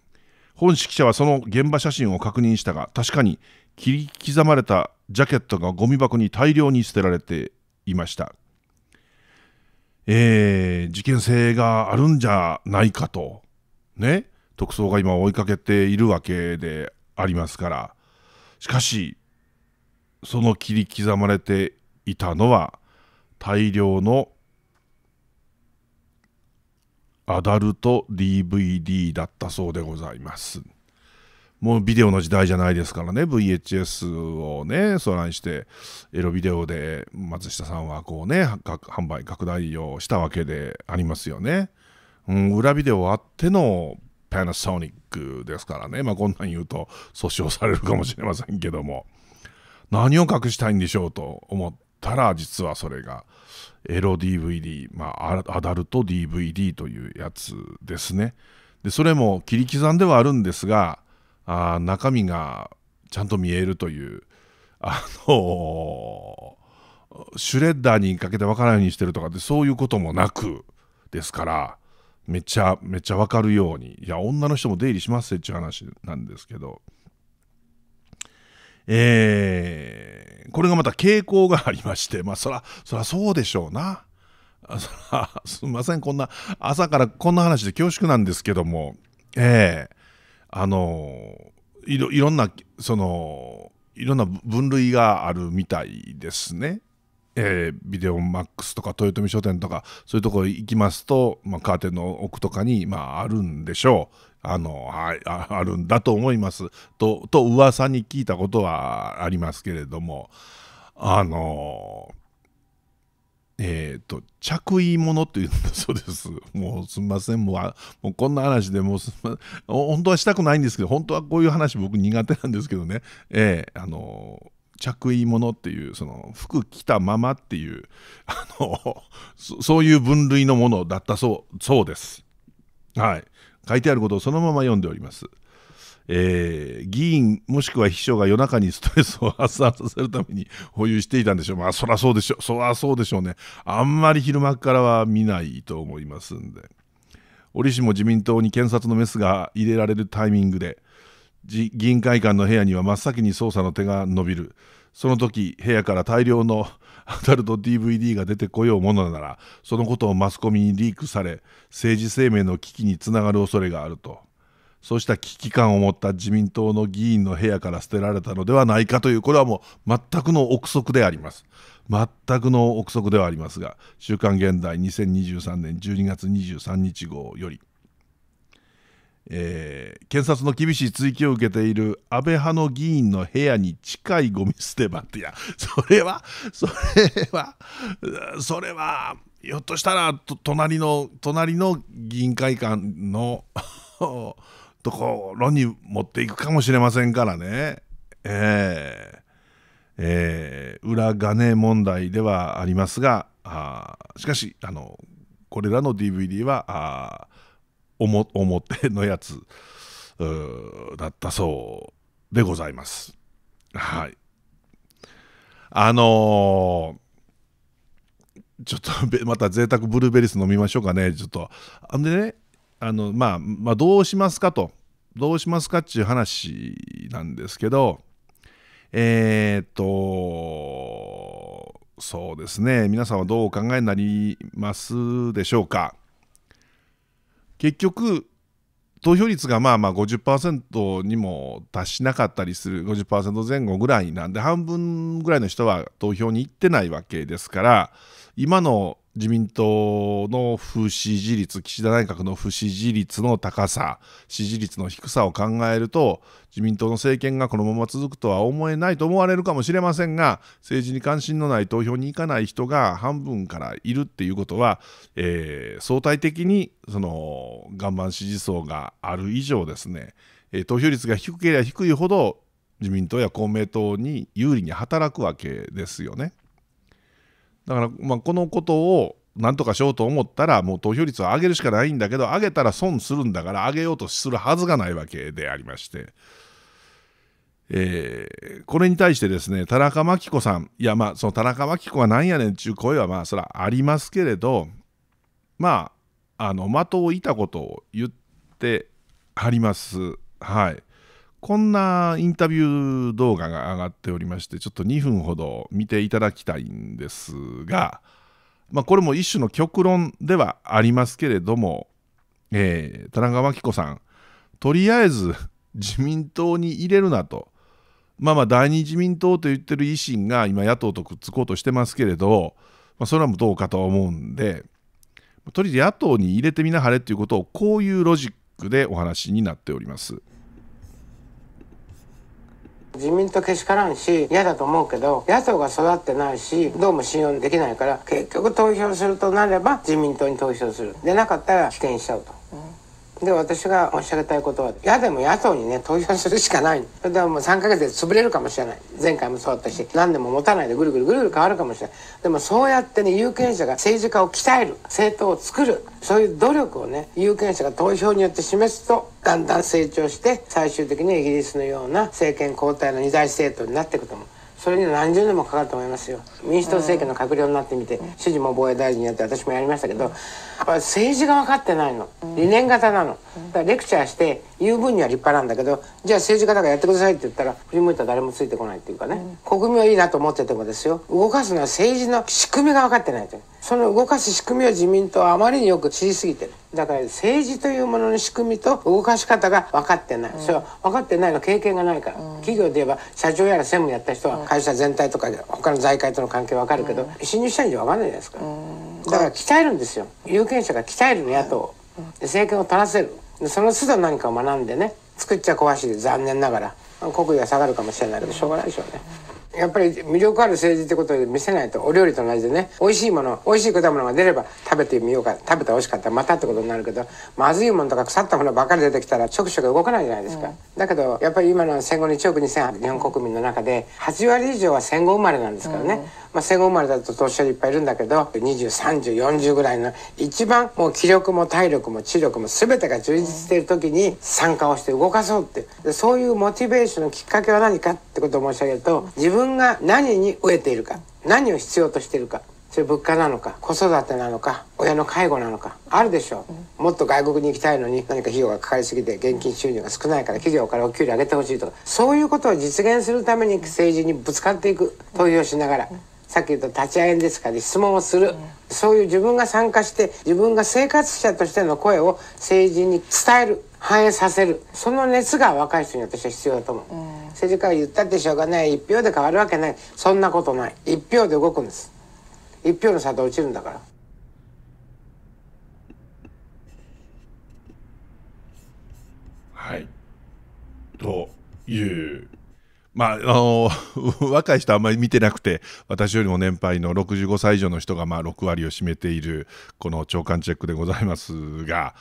本指揮者はその現場写真を確認したが確かに切り刻まれたジャケットがゴミ箱に大量に捨てられていましたえー、事件性があるんじゃないかとね特捜が今追いかけているわけでありますからしかしその切り刻まれていたのは大量のアダルト DVD だったそうでございます。もうビデオの時代じゃないですからね VHS をね相談してエロビデオで松下さんはこうね販売拡大をしたわけでありますよね。うん、裏ビデオあってのパナソニックですからね、まあ、こんなん言うと訴訟されるかもしれませんけども何を隠したいんでしょうと思ったら実はそれがエロ DVD、まあ、アダルト DVD というやつですねでそれも切り刻んではあるんですがあ中身がちゃんと見えるというあのー、シュレッダーにかけてわからないようにしてるとかってそういうこともなくですからめちゃめちゃわかるようにいや女の人も出入りしますっていう話なんですけどえー、これがまた傾向がありましてまあそらそらそうでしょうなすみませんこんな朝からこんな話で恐縮なんですけどもええー、あのいいろんなそのいろんな分類があるみたいですねえー、ビデオマックスとか豊臣書店とかそういうとこ行きますと、まあ、カーテンの奥とかに、まあ、あるんでしょうあのはいああるんだと思いますとと噂に聞いたことはありますけれどもあのえっ、ー、と着衣ものというんだそうです *laughs* もうすみませんもうもうこんな話でもうす、ま、本当はしたくないんですけど本当はこういう話僕苦手なんですけどねえー、あの着衣ものっていうその服着たままっていう *laughs* あのそういう分類のものだったそうそうです。はい、書いてあることをそのまま読んでおります。えー、議員もしくは秘書が夜中にストレスを発散させるために保有していたんでしょう。まあそらそうでしょう。そらそうでしょうね。あんまり昼間からは見ないと思いますんで。折しも自民党に検察のメスが入れられるタイミングで議員会館の部屋には真っ先に捜査の手が伸びるその時部屋から大量のアダルト DVD が出てこようものならそのことをマスコミにリークされ政治生命の危機につながる恐れがあるとそうした危機感を持った自民党の議員の部屋から捨てられたのではないかというこれはもう全くの憶測であります全くの憶測ではありますが「週刊現代2023年12月23日号」より「えー、検察の厳しい追及を受けている安倍派の議員の部屋に近いゴミ捨て場っていや *laughs* それはそれはそれはひょっとしたら隣の隣の議員会館の *laughs* ところに持っていくかもしれませんからねえー、えー、裏金問題ではありますがあしかしあのこれらの DVD はああ *laughs* 表のやつだったそうでございます。はい。あのー、ちょっと *laughs* また贅沢ブルーベリス飲みましょうかね、ちょっと。あのね、あのまあ、まあ、どうしますかと、どうしますかっていう話なんですけど、えー、っと、そうですね、皆さんはどうお考えになりますでしょうか。結局投票率がまあまあ50%にも達しなかったりする50%前後ぐらいなんで半分ぐらいの人は投票に行ってないわけですから今の自民党の不支持率、岸田内閣の不支持率の高さ、支持率の低さを考えると、自民党の政権がこのまま続くとは思えないと思われるかもしれませんが、政治に関心のない投票に行かない人が半分からいるっていうことは、えー、相対的にその岩盤支持層がある以上ですね、えー、投票率が低ければ低いほど、自民党や公明党に有利に働くわけですよね。だから、まあ、このことをなんとかしようと思ったらもう投票率を上げるしかないんだけど上げたら損するんだから上げようとするはずがないわけでありまして、えー、これに対してですね田中真紀子さんいやまあその田中真紀子がなんやねんっていう声はまあそれはありますけれどまああの的をいたことを言ってはりますはい。こんなインタビュー動画が上がっておりまして、ちょっと2分ほど見ていただきたいんですが、まあ、これも一種の極論ではありますけれども、えー、田中真紀子さん、とりあえず自民党に入れるなと、まあまあ、第二自民党と言ってる維新が今、野党とくっつこうとしてますけれど、まあ、それはもうどうかと思うんで、とりあえず野党に入れてみなはれということを、こういうロジックでお話になっております。自民党けしからんし嫌だと思うけど野党が育ってないしどうも信用できないから結局投票するとなれば自民党に投票するでなかったら棄権しちゃうと。で私がおっしゃりたいことは嫌でも野党にね投票するしかないそれではもう3か月で潰れるかもしれない前回もそうだったし何でも持たないでぐるぐるぐるぐる変わるかもしれないでもそうやってね有権者が政治家を鍛える政党を作るそういう努力をね有権者が投票によって示すとだんだん成長して最終的にイギリスのような政権交代の二大政党になっていくと思うそれに何十年もかかると思いますよ民主党政権の閣僚になってみて、主人も防衛大臣やって私もやりましたけど、政治が分かってないの理念型なのだからレクチャーして言う分には立派なんだけどじゃあ政治家だからやってくださいって言ったら振り向いたら誰もついてこないっていうかね、国民はいいなと思っててもですよ動かすのは政治の仕組みが分かってないという。その動かす仕組みを自民党はあまりによく知りすぎてるだから政治というものの仕組みと動かし方が分かってない、うん、それは分かってないの経験がないから、うん、企業で言えば社長やら専務やった人は会社全体とか他の財界との関係分かるけど、うん、新入社員じゃ分かんないじゃないですか、だから鍛えるんですよ有権者が鍛える野党、で政権を取らせるその都度何かを学んでね作っちゃ壊しで残念ながら国威が下がるかもしれないけどしょうがないでしょうね。やっぱり魅力ある政治ってことで見せないとお料理と同じでね美味しいもの美味しい果物が出れば食べてみようか食べて美味しかったまたってことになるけどまずいものとか腐ったものばっかり出てきたらょく動かないじゃないですか、うん、だけどやっぱり今の戦後1億2 0 0日本国民の中で8割以上は戦後生まれなんですからね、うんまあ、戦後生まれだと年寄りいっぱいいるんだけど203040ぐらいの一番もう気力も体力も知力も全てが充実している時に参加をして動かそうってでそういうモチベーションのきっかけは何かってことを申し上げると自分が何に飢えているか何を必要としているかそれ物価なのか子育てなのか親の介護なのかあるでしょう、もっと外国に行きたいのに何か費用がかかりすぎて現金収入が少ないから企業からお給料上げてほしいとかそういうことを実現するために政治にぶつかっていく投票しながら。っき言った立ち会いですかで質問をする、うん、そういう自分が参加して自分が生活者としての声を政治に伝える反映させるその熱が若い人に私は必要だと思う、うん、政治家は言ったってしょうがない一票で変わるわけないそんなことない一票で動くんです一票の差で落ちるんだから。はいというまあ、あの *laughs* 若い人はあんまり見てなくて私よりも年配の65歳以上の人がまあ6割を占めているこの長官チェックでございますが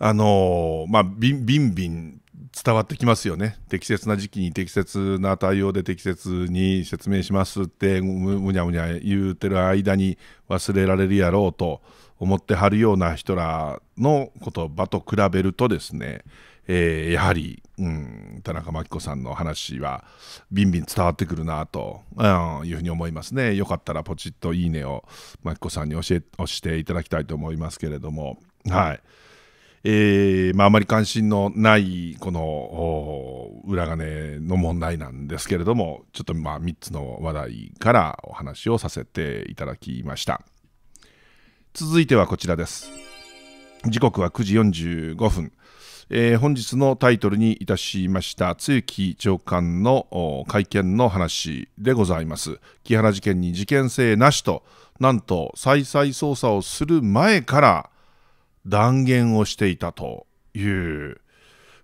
あのまあビンビンビン伝わってきますよね適切な時期に適切な対応で適切に説明しますってむにゃむにゃ言うてる間に忘れられるやろうと思ってはるような人らの言葉と比べるとですね、えー、やはりうん、田中真紀子さんの話はビンビン伝わってくるなと、うん、いうふうに思いますねよかったらポチッと「いいね」を真紀子さんに教え押していただきたいと思いますけれどもはい。えーまあ、あまり関心のないこの裏金の問題なんですけれどもちょっとまあ3つの話題からお話をさせていただきました続いてはこちらです時刻は9時45分えー、本日のタイトルにいたしました露木長官の会見の話でございます木原事件に事件性なしとなんと再々捜査をする前から断言をしていたという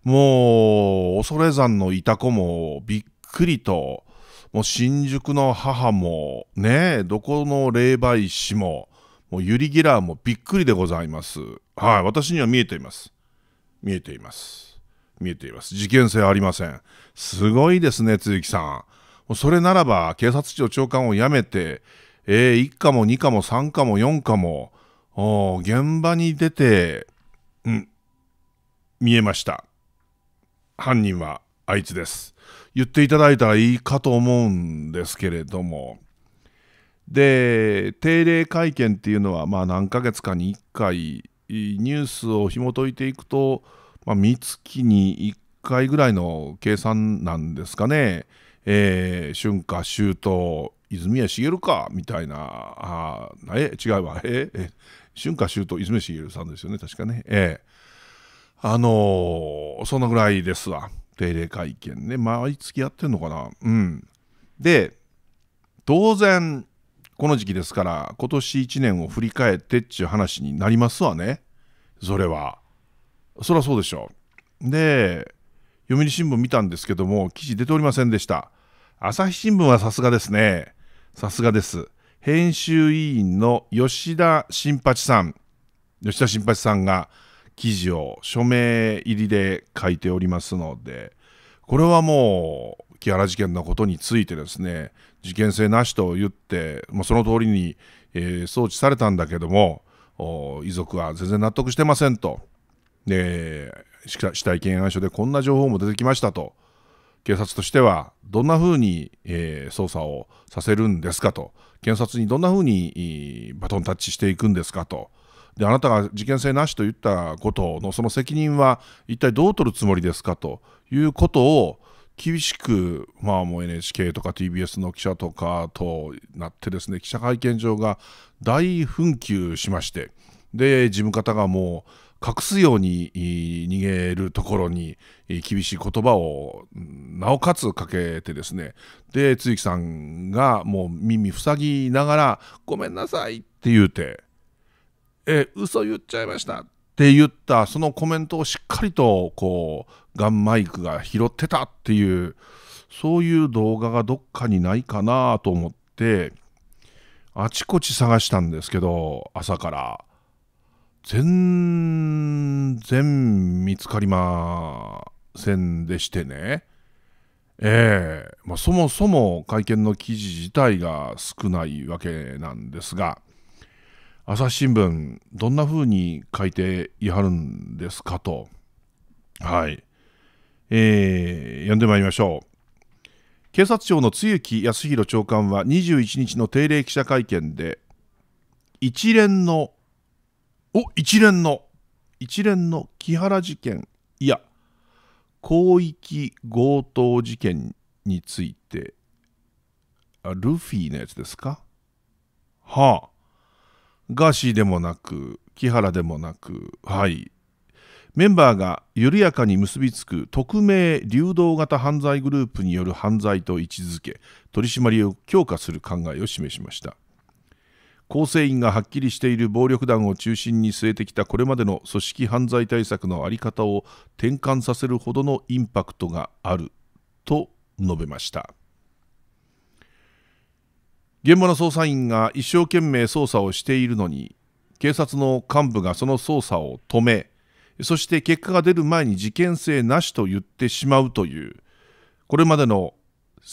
もう恐山のいた子もびっくりともう新宿の母もねどこの霊媒師ももうユリ・ギラーもびっくりでございますはい私には見えています見えています見えています事件性ありませんすごいですね鈴木さんそれならば警察庁長官を辞めて、えー、1課も2課も3課も4課も現場に出て、うん、見えました犯人はあいつです言っていただいたらいいかと思うんですけれどもで定例会見っていうのはまあ何ヶ月かに1回ニュースを紐解いていくと、まあ、月に1回ぐらいの計算なんですかね、えー、春夏秋冬泉谷茂かみたいなあえ違うわええ春夏秋冬泉谷茂さんですよね確かねええー、あのー、そのぐらいですわ定例会見ね毎月やってんのかなうんで当然この時期ですから今年1年を振り返ってっちゅう話になりますわねそれはそりゃそうでしょうで読売新聞見たんですけども記事出ておりませんでした朝日新聞はさすがですねさすがです編集委員の吉田新八さん吉田新八さんが記事を署名入りで書いておりますのでこれはもう木原事件のことについてですね事件性なしと言って、まあ、その通りに、えー、送致されたんだけども遺族は全然納得してませんと、えー、死体検案書でこんな情報も出てきましたと警察としてはどんなふうに、えー、捜査をさせるんですかと検察にどんなふうにバトンタッチしていくんですかと。であなたが事件性なしと言ったことのその責任は一体どう取るつもりですかということを、厳しく、まあ、もう NHK とか TBS の記者とかとなってですね記者会見場が大紛糾しましてで事務方がもう隠すように逃げるところに厳しい言葉をなおかつかけてですねで露木さんがもう耳塞ぎながら「ごめんなさい」って言うて「え嘘言っちゃいました」って言ったそのコメントをしっかりとこうガンマイクが拾ってたっていうそういう動画がどっかにないかなと思ってあちこち探したんですけど朝から全然見つかりませんでしてねええまあ、そもそも会見の記事自体が少ないわけなんですが朝日新聞どんな風に書いていはるんですかとはいえー、呼んでまいりましょう。警察庁の露木康弘長官は21日の定例記者会見で一連のお一連の一連の木原事件いや広域強盗事件についてあルフィのやつですかはあガーシーでもなく木原でもなくはいメンバーが緩やかに結びつく匿名流動型犯罪グループによる犯罪と位置づけ取り締まりを強化する考えを示しました構成員がはっきりしている暴力団を中心に据えてきたこれまでの組織犯罪対策の在り方を転換させるほどのインパクトがあると述べました現場の捜査員が一生懸命捜査をしているのに警察の幹部がその捜査を止めそして結果が出る前に事件性なしと言ってしまうという、これまでの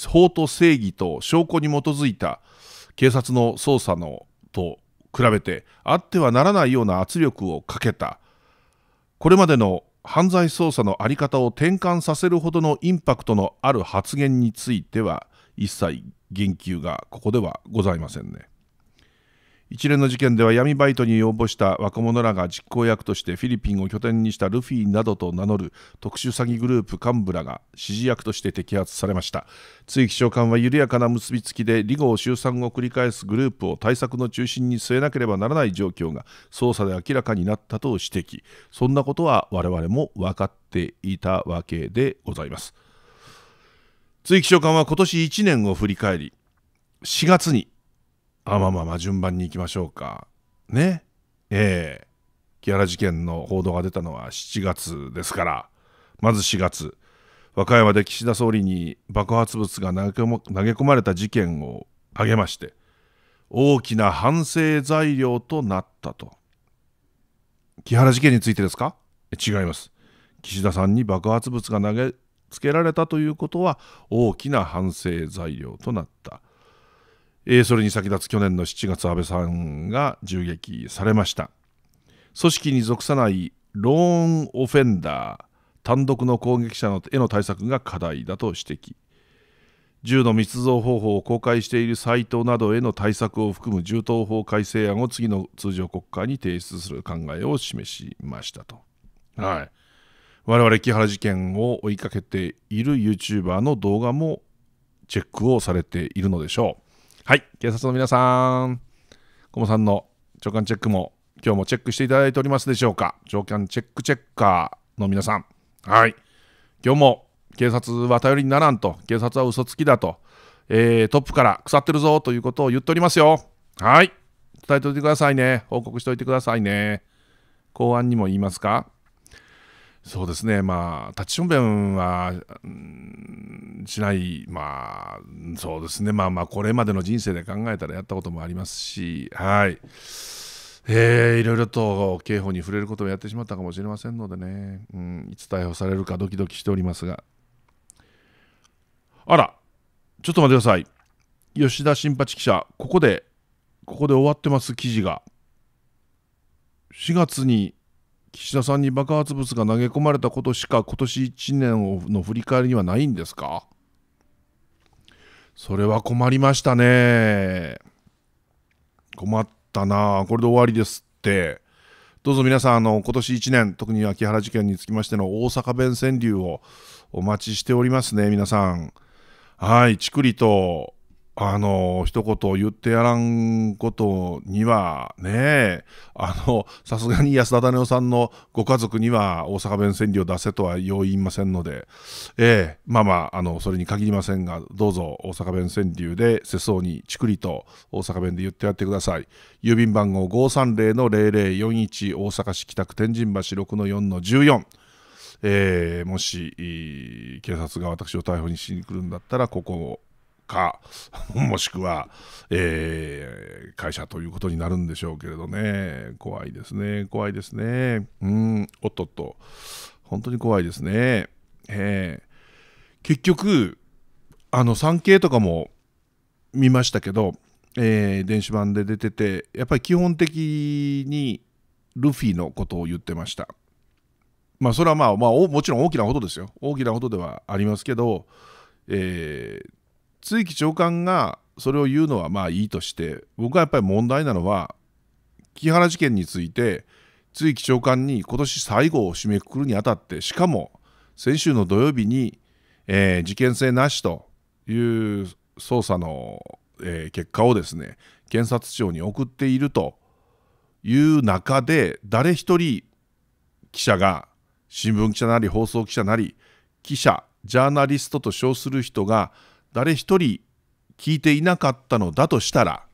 法と正義と証拠に基づいた警察の捜査のと比べてあってはならないような圧力をかけたこれまでの犯罪捜査の在り方を転換させるほどのインパクトのある発言については一切言及がここではございませんね。一連の事件では闇バイトに応募した若者らが実行役としてフィリピンを拠点にしたルフィなどと名乗る特殊詐欺グループ幹部らが指示役として摘発されました露木長官は緩やかな結びつきで離合集散を繰り返すグループを対策の中心に据えなければならない状況が捜査で明らかになったと指摘そんなことは我々も分かっていたわけでございます露木長官は今年1年を振り返り4月にあまあまあまあ順番に行きましょうかねええキ木原事件の報道が出たのは7月ですからまず4月和歌山で岸田総理に爆発物が投げ込まれた事件を挙げまして大きな反省材料となったと木原事件についてですか違います岸田さんに爆発物が投げつけられたということは大きな反省材料となったえー、それに先立つ去年の7月安倍さんが銃撃されました組織に属さないローンオフェンダー単独の攻撃者のへの対策が課題だと指摘銃の密造方法を公開しているサイトなどへの対策を含む銃刀法改正案を次の通常国会に提出する考えを示しましたと、はい、我々木原事件を追いかけている YouTuber の動画もチェックをされているのでしょうはい、警察の皆さん、コモさんの長官チェックも今日もチェックしていただいておりますでしょうか。長官チェックチェッカーの皆さん、はい、今日も警察は頼りにならんと、警察は嘘つきだと、えー、トップから腐ってるぞということを言っておりますよ。はい、伝えておいてくださいね。報告しておいてくださいね。公安にも言いますかそうですね、まあ、立ちション弁は、うん、しない、まあ、そうですね、まあまあ、これまでの人生で考えたらやったこともありますし、はい。えー、いろいろと刑法に触れることをやってしまったかもしれませんのでね、うん、いつ逮捕されるかドキドキしておりますが。あら、ちょっと待ってください。吉田新八記者、ここで、ここで終わってます、記事が。4月に岸田さんに爆発物が投げ込まれたことしか今年1年の振り返りにはないんですかそれは困りましたね困ったなこれで終わりですってどうぞ皆さんあの今年1年特に秋葉原事件につきましての大阪弁川柳をお待ちしておりますね皆さんはいちくりとあの、一言言ってやらんことには、ねあの、さすがに安田種夫さんのご家族には大阪弁千里を出せとはよう言いませんので、ええまあまあ、あの、それに限りませんが、どうぞ大阪弁川柳で世相にちくりと大阪弁で言ってやってください。郵便番号530-0041大阪市北区天神橋6-4-14。えー、もし警察が私を逮捕にしに来るんだったらここをか、*laughs* もしくは、えー、会社ということになるんでしょうけれどね、怖いですね、怖いですね。うん、おっとっと、本当に怖いですね。えー、結局、あの、産経とかも見ましたけど、えー、電子版で出てて、やっぱり基本的にルフィのことを言ってました。まあ、それはまあ、まあ、もちろん大きなことですよ。大きなことではありますけど、えー、露木長官がそれを言うのはまあいいとして僕はやっぱり問題なのは木原事件について露木長官に今年最後を締めくくるにあたってしかも先週の土曜日に、えー、事件性なしという捜査の、えー、結果をですね検察庁に送っているという中で誰一人記者が新聞記者なり放送記者なり記者ジャーナリストと称する人が誰一人聞いていなかったのだとしたら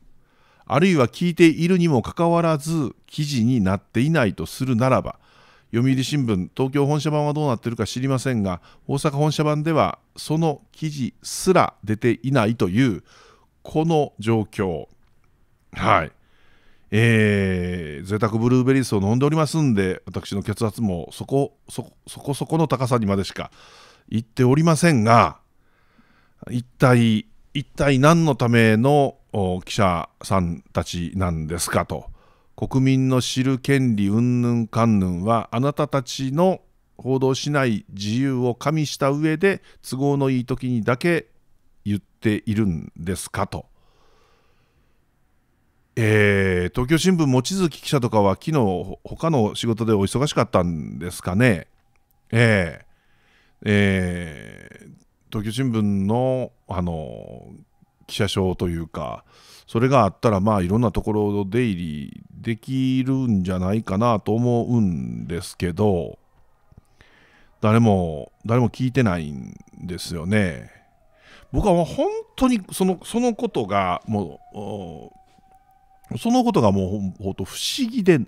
あるいは聞いているにもかかわらず記事になっていないとするならば読売新聞東京本社版はどうなってるか知りませんが大阪本社版ではその記事すら出ていないというこの状況はいえー、贅沢ブルーベリースを飲んでおりますんで私の血圧もそこそこそこの高さにまでしか行っておりませんが一体一体何のための記者さんたちなんですかと国民の知る権利云々かんぬんはあなたたちの報道しない自由を加味した上で都合のいい時にだけ言っているんですかと。えー、東京新聞望月記者とかは昨日他の仕事でお忙しかったんですかね。えー、えー東京新聞のあの記者証というかそれがあったらまあいろんなところ出入りできるんじゃないかなと思うんですけど誰も誰も聞いてないんですよね。僕はもう本当にそのそのことがもうそのことがもうほんと不思議で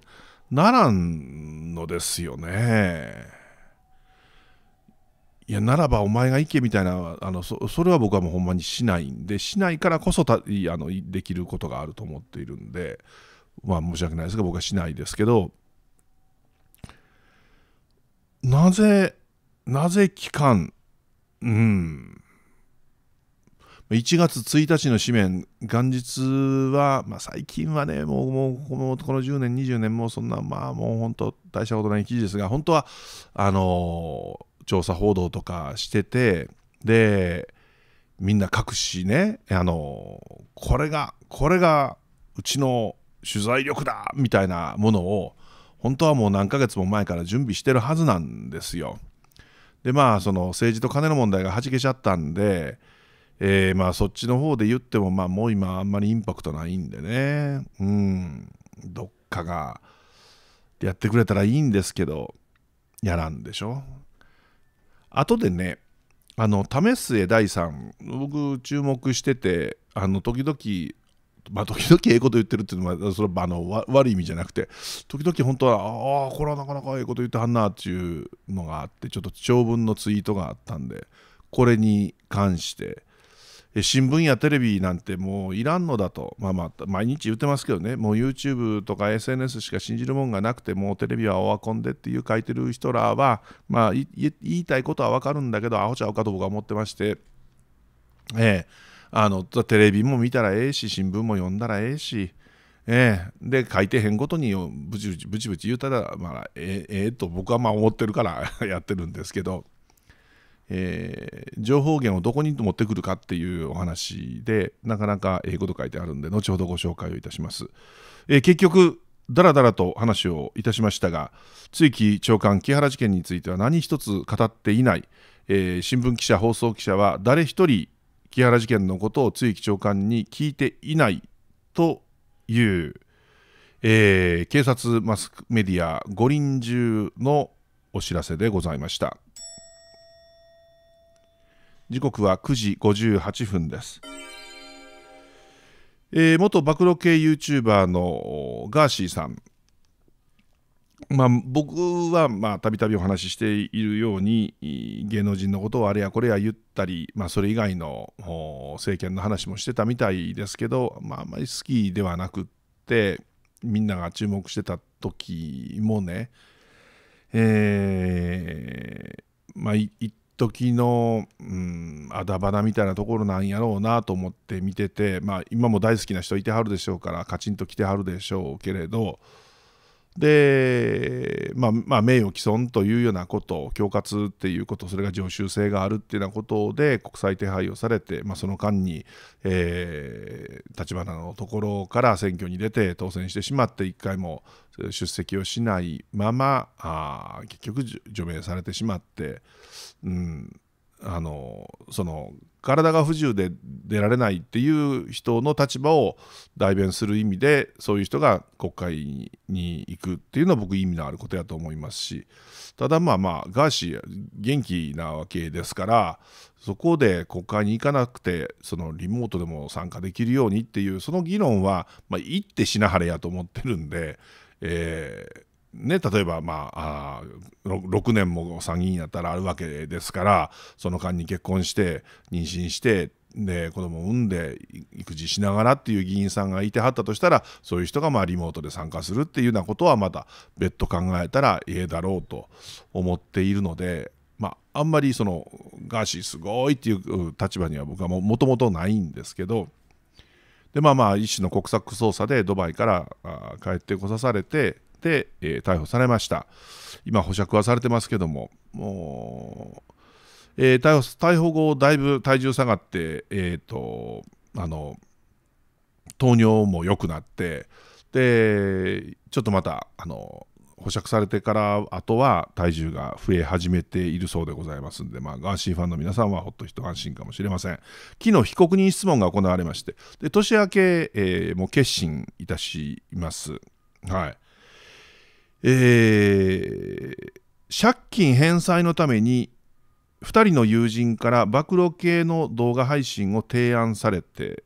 ならんのですよね。いやならばお前が行けみたいなあのそれは僕はもうほんまにしないんでしないからこそたあのできることがあると思っているんでまあ申し訳ないですが僕はしないですけどなぜなぜ期間うん1月1日の紙面、元日は、まあ、最近はね、もうもうこの10年、20年、もうそんな、まあ、もう本当、大したことない記事ですが、本当は、あのー調査報道とかしててでみんな隠しねあのこれがこれがうちの取材力だみたいなものを本当はもう何ヶ月も前から準備してるはずなんですよ。でまあその政治と金の問題がはじけちゃったんで、えー、まあそっちの方で言ってもまあもう今あんまりインパクトないんでねうんどっかがやってくれたらいいんですけどやらんでしょ後でねあの為末大さん僕注目しててあの時々まあ、時々ええこと言ってるっていうのはそれはあの悪い意味じゃなくて時々本当はああこれはなかなかええこと言ってはんなっていうのがあってちょっと長文のツイートがあったんでこれに関して新聞やテレビなんてもういらんのだと、まあまあ、毎日言ってますけどね、もう YouTube とか SNS しか信じるもんがなくて、もうテレビはオワコンでっていう書いてる人らは、まあ、言いたいことはわかるんだけど、アホちゃうかと僕は思ってまして、ええ、あのテレビも見たらええし、新聞も読んだらええし、ええ、で書いてへんごとにブチブチブチブチ言うたら、まあ、ええええと僕はまあ思ってるから *laughs* やってるんですけど。えー、情報源をどこに持ってくるかっていうお話でなかなか英語と書いてあるんで後ほどご紹介をいたします、えー、結局だらだらと話をいたしましたが追記長官木原事件については何一つ語っていない、えー、新聞記者放送記者は誰一人木原事件のことを追記長官に聞いていないという、えー、警察マスクメディア五輪中のお知らせでございました。時刻は9時58分です。えー、元暴露系 YouTuber のガーシーさん、まあ、僕はたびたびお話ししているように芸能人のことをあれやこれや言ったり、まあ、それ以外の政権の話もしてたみたいですけど、まあ、あまり好きではなくってみんなが注目してた時もね、えーまあ、一時の、うん、あだばなみたいなところなんやろうなと思って見てて、まあ、今も大好きな人いてはるでしょうからカチンと来てはるでしょうけれどで、まあ、まあ、名誉毀損というようなこと、恐喝っていうこと、それが常習性があるっていうようなことで国際手配をされて、まあ、その間に、えー、立花のところから選挙に出て当選してしまって、一回も出席をしないまま、あ結局除名されてしまって、うん、あのその体が不自由で出られないっていう人の立場を代弁する意味でそういう人が国会に行くっていうのは僕意味のあることやと思いますしただまあまあガーシー元気なわけですからそこで国会に行かなくてそのリモートでも参加できるようにっていうその議論は、まあ、行ってしなはれやと思ってるんで、えーね、例えば、まあ、あ6年も参議院やったらあるわけですからその間に結婚して妊娠してで子供を産んで育児しながらっていう議員さんがいてはったとしたらそういう人がまあリモートで参加するっていうようなことはまた別途考えたらええだろうと思っているので、まあ、あんまりそのガーシーすごいっていう立場には僕はもともとないんですけどでまあまあ一種の国策捜査でドバイから帰ってこさされて。、えー、逮捕されました。今、保釈はされてますけども、もう、えー、逮捕逮捕後、だいぶ体重下がって、えーと、とあの糖尿も良くなってで、ちょっとまたあの保釈されてからあとは体重が増え始めているそうでございますんで、まあ、ガーシーファンの皆さんはほっと一安心かもしれません。昨日被告人質問が行われまして、で年明け、えー、もう決心いたします。はいえー、借金返済のために2人の友人から暴露系の動画配信を提案されて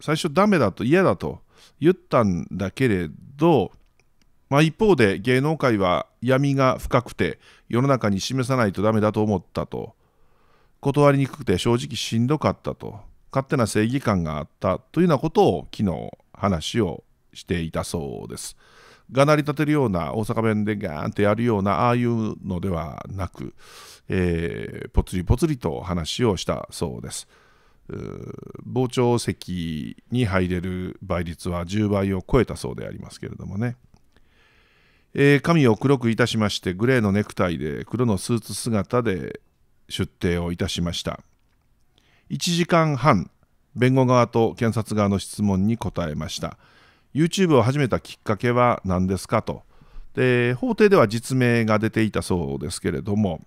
最初ダメだと嫌だと言ったんだけれど、まあ、一方で芸能界は闇が深くて世の中に示さないとダメだと思ったと断りにくくて正直しんどかったと勝手な正義感があったというようなことを昨日話をしていたそうです。がなり立てるような大阪弁でガーンとやるようなああいうのではなく、えー、ぽつりぽつりと話をしたそうです。傍聴席に入れる倍率は10倍を超えたそうでありますけれどもね、えー、髪を黒くいたしましてグレーのネクタイで黒のスーツ姿で出廷をいたしました1時間半弁護側と検察側の質問に答えました YouTube を始めたきっかけは何ですかと。で、法廷では実名が出ていたそうですけれども、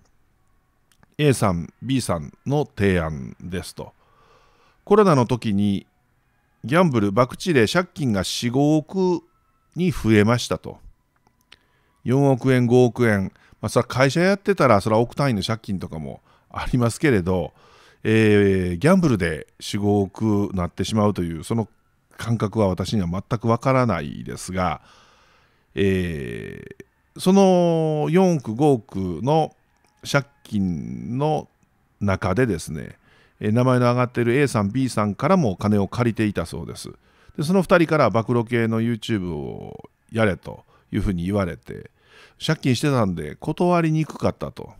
A さん、B さんの提案ですと。コロナの時にギャンブル、博打で借金が4、5億に増えましたと。4億円、5億円。まあ、それ会社やってたら、それは億単位の借金とかもありますけれど、えー、ギャンブルで4、5億なってしまうという、その感覚は私には全くわからないですが、えー、その4億5億の借金の中でですね名前の挙がっている A さん B さんからも金を借りていたそうですでその2人から暴露系の YouTube をやれというふうに言われて借金してたんで断りにくかったと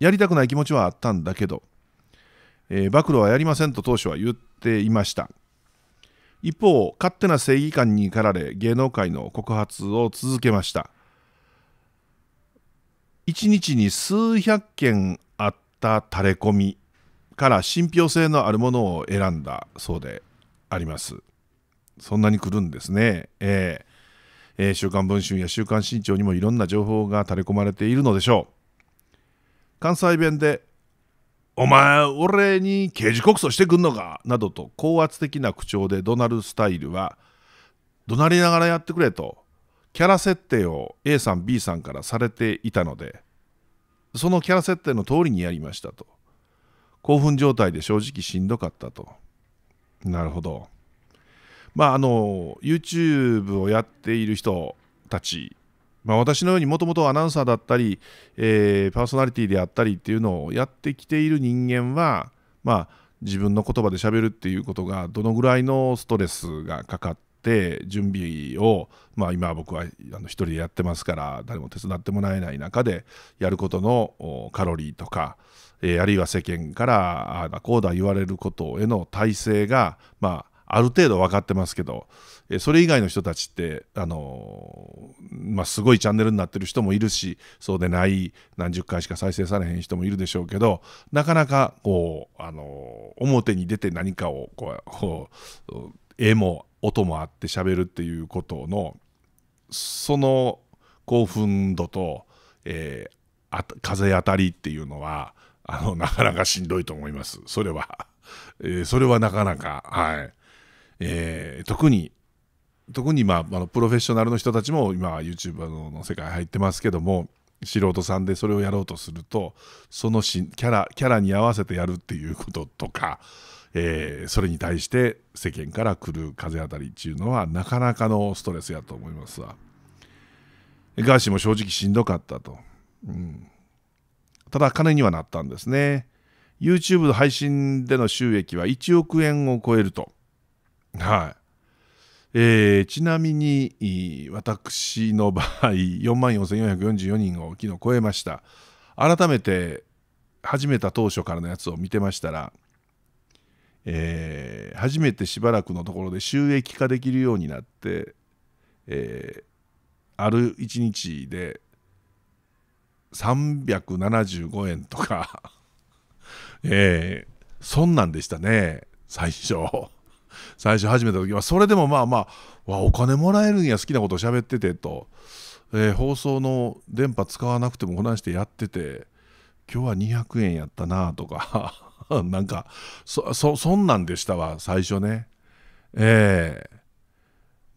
やりたくない気持ちはあったんだけど、えー、暴露はやりませんと当初は言っていました一方勝手な正義感に駆られ芸能界の告発を続けました1日に数百件あったタレコミから信憑性のあるものを選んだそうでありますそんなに来るんですねえーえー、週刊文春や週刊新潮にもいろんな情報が垂れ込まれているのでしょう関西弁でお前、俺に刑事告訴してくんのかなどと高圧的な口調で怒鳴るスタイルは、怒鳴りながらやってくれと、キャラ設定を A さん B さんからされていたので、そのキャラ設定の通りにやりましたと。興奮状態で正直しんどかったと。なるほど。まあ、あの、YouTube をやっている人たちまあ、私のようにもともとアナウンサーだったり、えー、パーソナリティであったりっていうのをやってきている人間は、まあ、自分の言葉でしゃべるっていうことがどのぐらいのストレスがかかって準備を、まあ、今僕はあの一人でやってますから誰も手伝ってもらえない中でやることのカロリーとか、えー、あるいは世間からああだこうだ言われることへの体制がまあある程度分かってますけど、えそれ以外の人たちって、あのまあ、すごいチャンネルになってる人もいるしそうでない何十回しか再生されへん人もいるでしょうけどなかなかこう、あの表に出て何かをこう絵も音もあって喋るっていうことのその興奮度と、えー、風当たりっていうのはあのなかなかしんどいと思いますそれは、それはなかなかはい。えー、特に特にまあのプロフェッショナルの人たちも今 y o u t u b e の世界入ってますけども素人さんでそれをやろうとするとそのしキャラキャラに合わせてやるっていうこととか、えー、それに対して世間から来る風当たりっていうのはなかなかのストレスやと思いますわガーシーも正直しんどかったと、うん、ただ金にはなったんですね YouTube の配信での収益は1億円を超えるとはいえー、ちなみに私の場合4万4444人を昨日超えました改めて始めた当初からのやつを見てましたら、えー、初めてしばらくのところで収益化できるようになって、えー、ある1日で375円とか *laughs* えー、そんなんでしたね最初最初始めた時はそれでもまあまあわお金もらえるんや好きなこと喋っててと、えー、放送の電波使わなくてもこなしてやってて今日は200円やったなとか *laughs* なんかそそそんなんでしたわ最初ねええ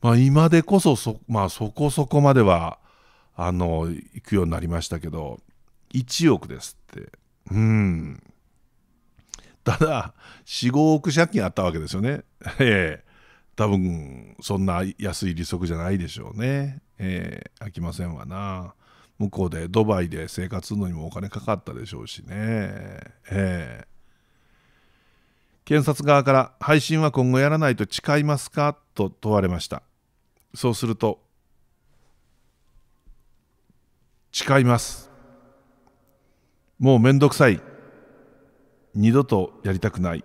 ー、まあ今でこそそ,、まあ、そこそこまではあの行くようになりましたけど1億ですってうんただ、4、5億借金あったわけですよね。*laughs* ええ多分、そんな安い利息じゃないでしょうね。ええ飽きませんわな。向こうで、ドバイで生活するのにもお金かかったでしょうしね。ええ検察側から配信は今後やらないと誓いますかと問われました。そうすると、誓います。もうめんどくさい。二度とやりたくない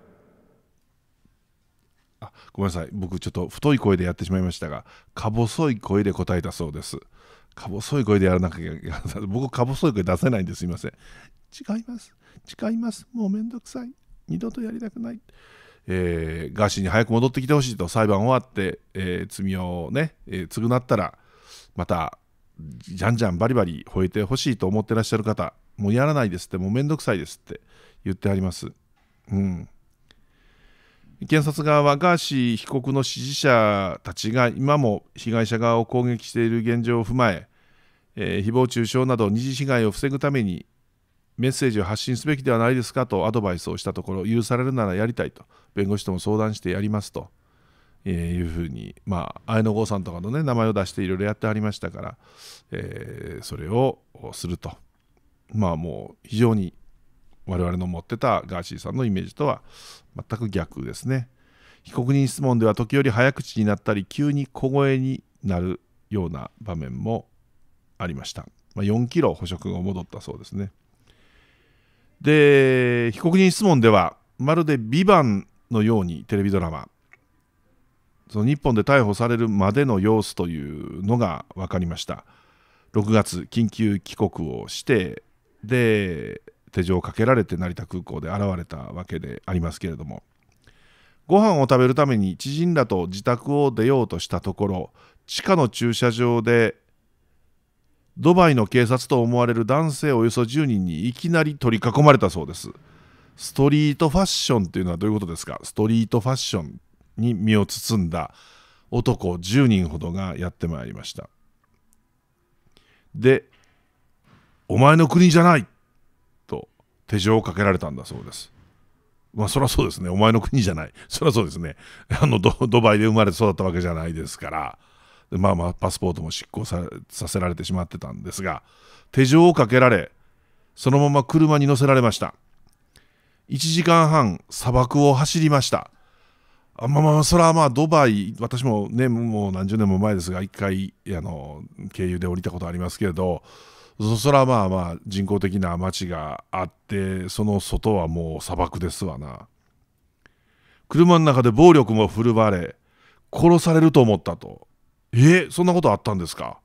あごめんなさい僕ちょっと太い声でやってしまいましたがか細い声で答えたそうですか細い声でやらなきゃいけない僕か細い声出せないんですいません違います違いますもうめんどくさい二度とやりたくない、えー、ガーシーに早く戻ってきてほしいと裁判終わって、えー、罪をね、えー、償ったらまたじゃんじゃんバリバリ吠えてほしいと思ってらっしゃる方もうやらないですってもうめんどくさいですって言ってあります。うん検察側はガーシー被告の支持者たちが今も被害者側を攻撃している現状を踏まええー、誹謗中傷など二次被害を防ぐためにメッセージを発信すべきではないですかとアドバイスをしたところ許されるならやりたいと弁護士とも相談してやりますと、えー、いうふうに、まあ、綾野剛さんとかの、ね、名前を出していろいろやってありましたから、えー、それをするとまあもう非常に我々の持ってたガーシーさんのイメージとは全く逆ですね。被告人質問では時折早口になったり急に小声になるような場面もありました。まあ、4キロ捕食が戻ったそうですね。で被告人質問ではまるで「ビバンのようにテレビドラマその日本で逮捕されるまでの様子というのが分かりました6月緊急帰国をしてで手錠をかけられて成田空港で現れたわけでありますけれどもご飯を食べるために知人らと自宅を出ようとしたところ地下の駐車場でドバイの警察と思われる男性およそ10人にいきなり取り囲まれたそうですストリートファッションというのはどういうことですかストリートファッションに身を包んだ男10人ほどがやってまいりましたでお前の国じゃない手錠をかけられたんだそうです。まあ、そりゃそうですね。お前の国じゃない。そりゃそうですね。あのド、ドバイで生まれて育ったわけじゃないですから。まあまあ、パスポートも執行させられてしまってたんですが、手錠をかけられ、そのまま車に乗せられました。1時間半、砂漠を走りました。あまあまあ、それはまあ、ドバイ、私もね、もう何十年も前ですが、一回、あの、経由で降りたことありますけれど、そそはまあまあ人工的な街があってその外はもう砂漠ですわな車の中で暴力も振るわれ殺されると思ったとえそんなことあったんですか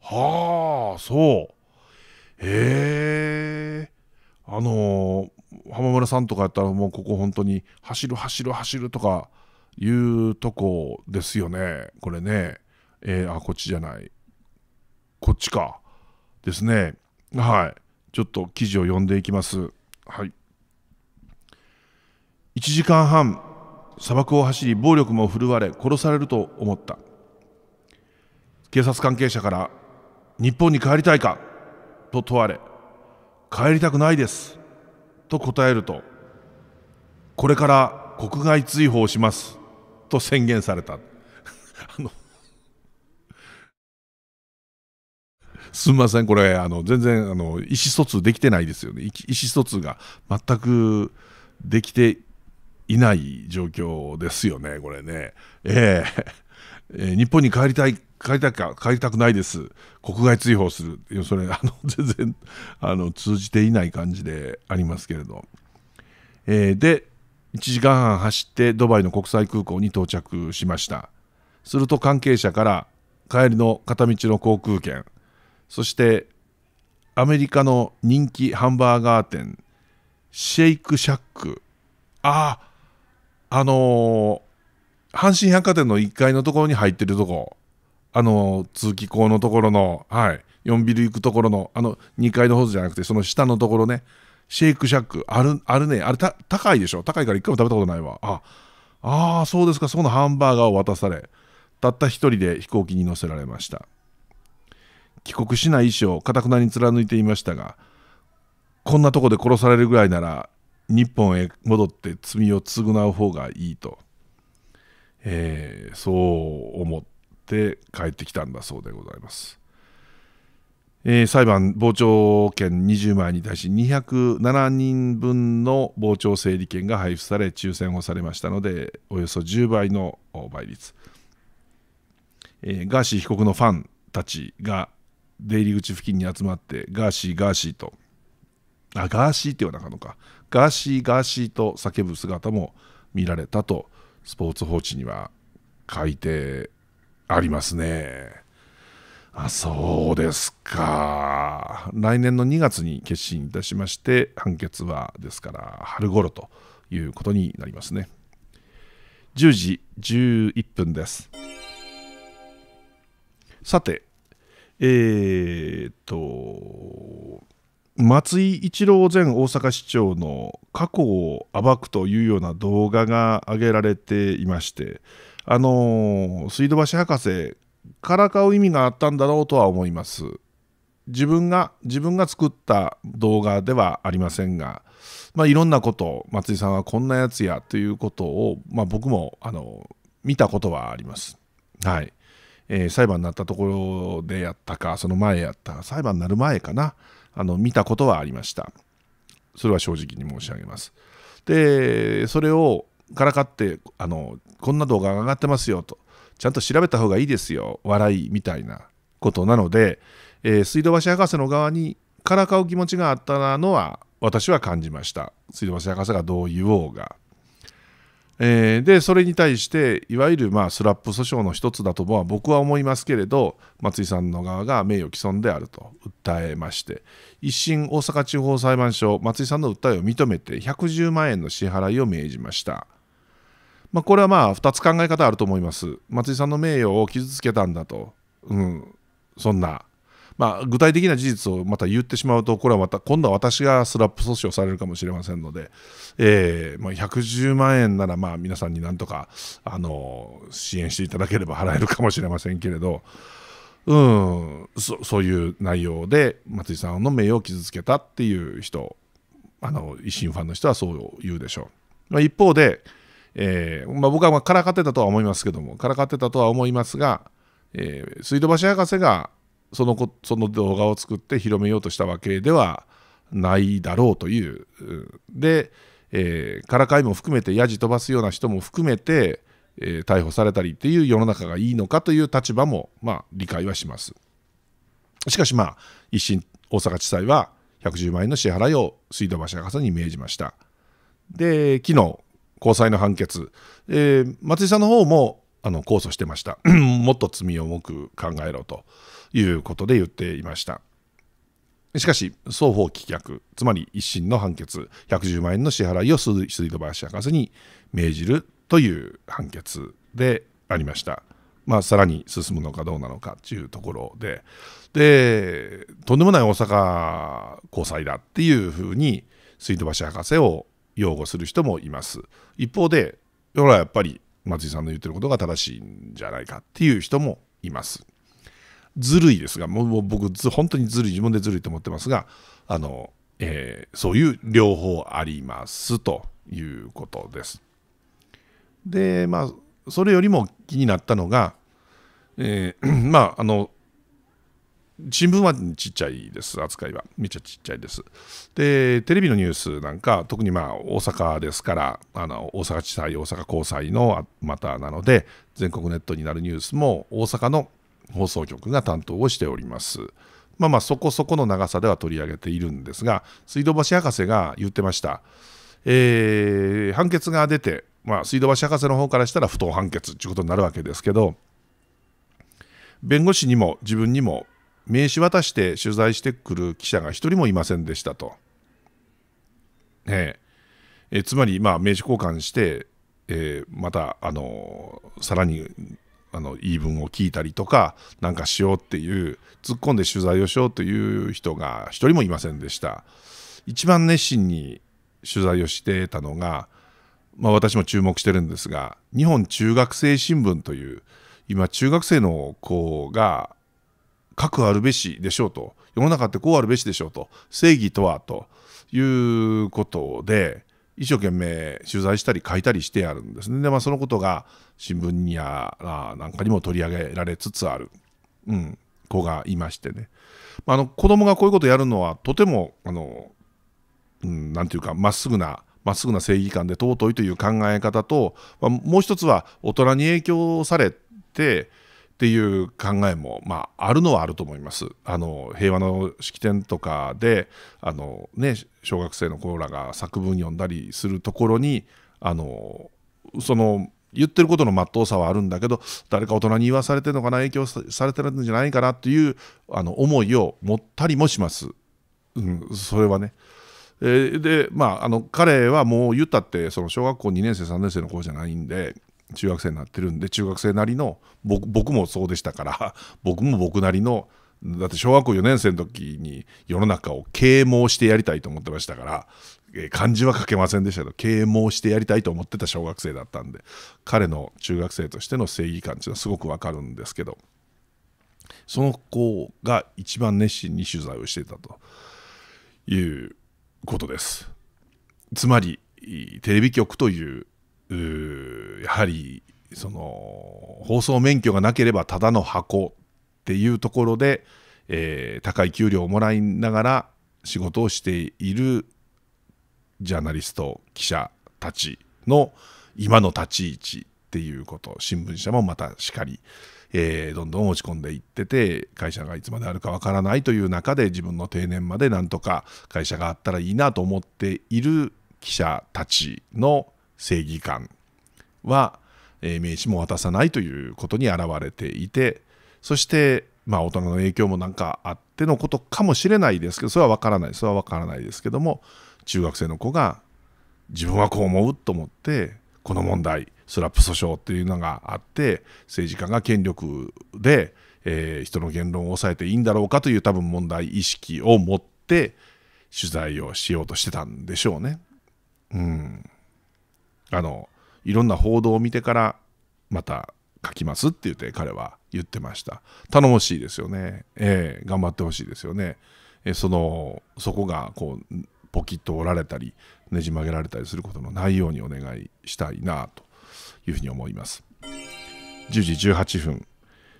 はあそうええあのー、浜村さんとかやったらもうここ本当に走る走る走るとかいうとこですよねこれねえー、あこっちじゃないこっちかですね。はい。ちょっと記事を読んでいきます。はい。1時間半、砂漠を走り暴力も振るわれ殺されると思った。警察関係者から日本に帰りたいかと問われ帰りたくないですと答えるとこれから国外追放しますと宣言されたあの *laughs* すみません、これ、あの全然あの意思疎通できてないですよね、意思疎通が全くできていない状況ですよね、これね。えー、えー、日本に帰りたい、帰りたか、帰りたくないです、国外追放する、それ、*laughs* あの全然あの通じていない感じでありますけれど。えー、で、1時間半走ってドバイの国際空港に到着しました。すると関係者から帰りの片道の航空券そしてアメリカの人気ハンバーガー店シェイクシャックあああのー、阪神百貨店の1階のところに入ってるとこあのー、通気口のところのはい4ビル行くところのあの2階の方じゃなくてその下のところねシェイクシャックあるあるねあれ高いでしょ高いから1回も食べたことないわああそうですかそこのハンバーガーを渡されたった1人で飛行機に乗せられました帰国しない意思をかたくなに貫いていましたがこんなとこで殺されるぐらいなら日本へ戻って罪を償う方がいいと、えー、そう思って帰ってきたんだそうでございます。えー、裁判傍聴券20枚に対し207人分の傍聴整理券が配布され抽選をされましたのでおよそ10倍の倍率、えー、ガーシー被告のファンたちが出入り口付近に集まってガーシーガーシーとあガーシーって言わなかのかガーシーガーシーと叫ぶ姿も見られたとスポーツ報知には書いてありますねあそうですか来年の2月に決心いたしまして判決はですから春頃ということになりますね10時11分ですさてえー、と松井一郎前大阪市長の過去を暴くというような動画が上げられていましてあの水道橋博士からかう意味があったんだろうとは思います自分が自分が作った動画ではありませんが、まあ、いろんなこと松井さんはこんなやつやということを、まあ、僕もあの見たことはありますはい。えー、裁判になったところでやったか、その前やったか、裁判になる前かな、あの見たことはありました。それは正直に申し上げます。で、それをからかってあの、こんな動画が上がってますよと、ちゃんと調べた方がいいですよ、笑いみたいなことなので、えー、水道橋博士の側にからかう気持ちがあったのは、私は感じました。水道橋博士がどう言おうが。えー、でそれに対していわゆるまあスラップ訴訟の一つだとは僕は思いますけれど松井さんの側が名誉毀損であると訴えまして一審大阪地方裁判所松井さんの訴えを認めて110万円の支払いを命じました、まあ、これはまあ2つ考え方あると思います松井さんの名誉を傷つけたんだと、うん、そんなまあ、具体的な事実をまた言ってしまうとこれはまた今度は私がスラップ訴訟されるかもしれませんので、えーまあ、110万円ならまあ皆さんになんとかあの支援していただければ払えるかもしれませんけれど。うんそ、そういう内容で松井さんの名誉を傷つけたっていう人あの維新ファンの人はそう言うでしょう、まあ、一方で、えーまあ、僕はまあからかってたとは思いますけどもからかってたとは思いますが、えー、水戸橋博士がそのこその動画を作って広めようとしたわけではないだろうという。で、えー、からかいも含めてやじ飛ばすような人も含めて、えー、逮捕されたりっていう世の中がいいのかという立場も、まあ、理解はします。しかしまあ一審大阪地裁は110万円の支払いを水道橋博士に命じました。で昨日高裁の判決、えー、松井さんの方もあの控訴してました *coughs* もっと罪を重く考えろと。いうことで言っていました。しかし、双方棄却、つまり一審の判決、110万円の支払いを水戸林博士に命じるという判決でありました。まあ、さらに進むのかどうなのかというところで、で、とんでもない大阪高裁だっていうふうに、水戸橋博士を擁護する人もいます。一方で、ほら、やっぱり松井さんの言ってることが正しいんじゃないかっていう人もいます。ずるいですが、もう僕、本当にずるい、自分でずるいと思ってますが、あの、えー、そういう両方ありますということです。で、まあ、それよりも気になったのが、えー、*clears throat* まあ、あの、新聞はちっちゃいです、扱いは。めっちゃちっちゃいです。で、テレビのニュースなんか、特にまあ大阪ですから、あの大阪地裁、大阪高裁のまたなので、全国ネットになるニュースも、大阪の放送局が担当をしております。まあまあそこそこの長さでは取り上げているんですが、水道橋博士が言ってました。えー、判決が出て、まあ、水道橋博士の方からしたら不当判決ということになるわけですけど、弁護士にも自分にも名刺渡して取材してくる記者が1人もいませんでしたと。ね、ええつまり、まあ、名刺交換して、えー、また、あのー、さらにあの言い分を聞いたりとかなんかしようっていう突っ込んで取材をしようという人が一人もいませんでした一番熱心に取材をしてたのが、まあ、私も注目してるんですが日本中学生新聞という今中学生の子が核あるべしでしょうと世の中ってこうあるべしでしょうと正義とはということで一生懸命取材したり書いたりしてあるんですね。で、まあ、そのことが新聞やなんかにも取り上げられつつある、うん、子がいましてね。まあ、あの子供がこういうことをやるのはとても、あの、うん、なんていうか、まっすぐな、まっすぐな正義感で尊いという考え方と、まあ、もう一つは大人に影響されて、っていう考えも、まあ、あるのはあると思います。あの平和の式典とかであの、ね、小学生の子らが作文読んだりするところにあのその言ってることのまっとうさはあるんだけど誰か大人に言わされてるのかな影響されてるんじゃないかなっていうあの思いを持ったりもします。うん、それはね。えでまああの彼はもう言ったってその小学校2年生3年生の子じゃないんで中学生になってるんで中学生なりの僕もそうでしたから *laughs* 僕も僕なりのだって小学校4年生の時に世の中を啓蒙してやりたいと思ってましたから、えー、漢字は書けませんでしたけど啓蒙してやりたいと思ってた小学生だったんで彼の中学生としての正義感っていうのはすごくわかるんですけどその子が一番熱心に取材をしてたということです。つまりテレビ局というやはりその放送免許がなければただの箱っていうところで、えー、高い給料をもらいながら仕事をしているジャーナリスト記者たちの今の立ち位置っていうこと新聞社もまたしかり、えー、どんどん落ち込んでいってて会社がいつまであるかわからないという中で自分の定年までなんとか会社があったらいいなと思っている記者たちの正義感は、えー、名刺も渡さないということに表れていてそしてまあ大人の影響もなんかあってのことかもしれないですけどそれは分からないそれは分からないですけども中学生の子が自分はこう思うと思ってこの問題スラップ訴訟っていうのがあって政治家が権力で、えー、人の言論を抑えていいんだろうかという多分問題意識を持って取材をしようとしてたんでしょうね。うんあのいろんな報道を見てからまた書きますって言って彼は言ってました頼もしいですよね、えー、頑張ってほしいですよね、えー、そのそこがこうポキッと折られたりねじ曲げられたりすることのないようにお願いしたいなというふうに思います10時18分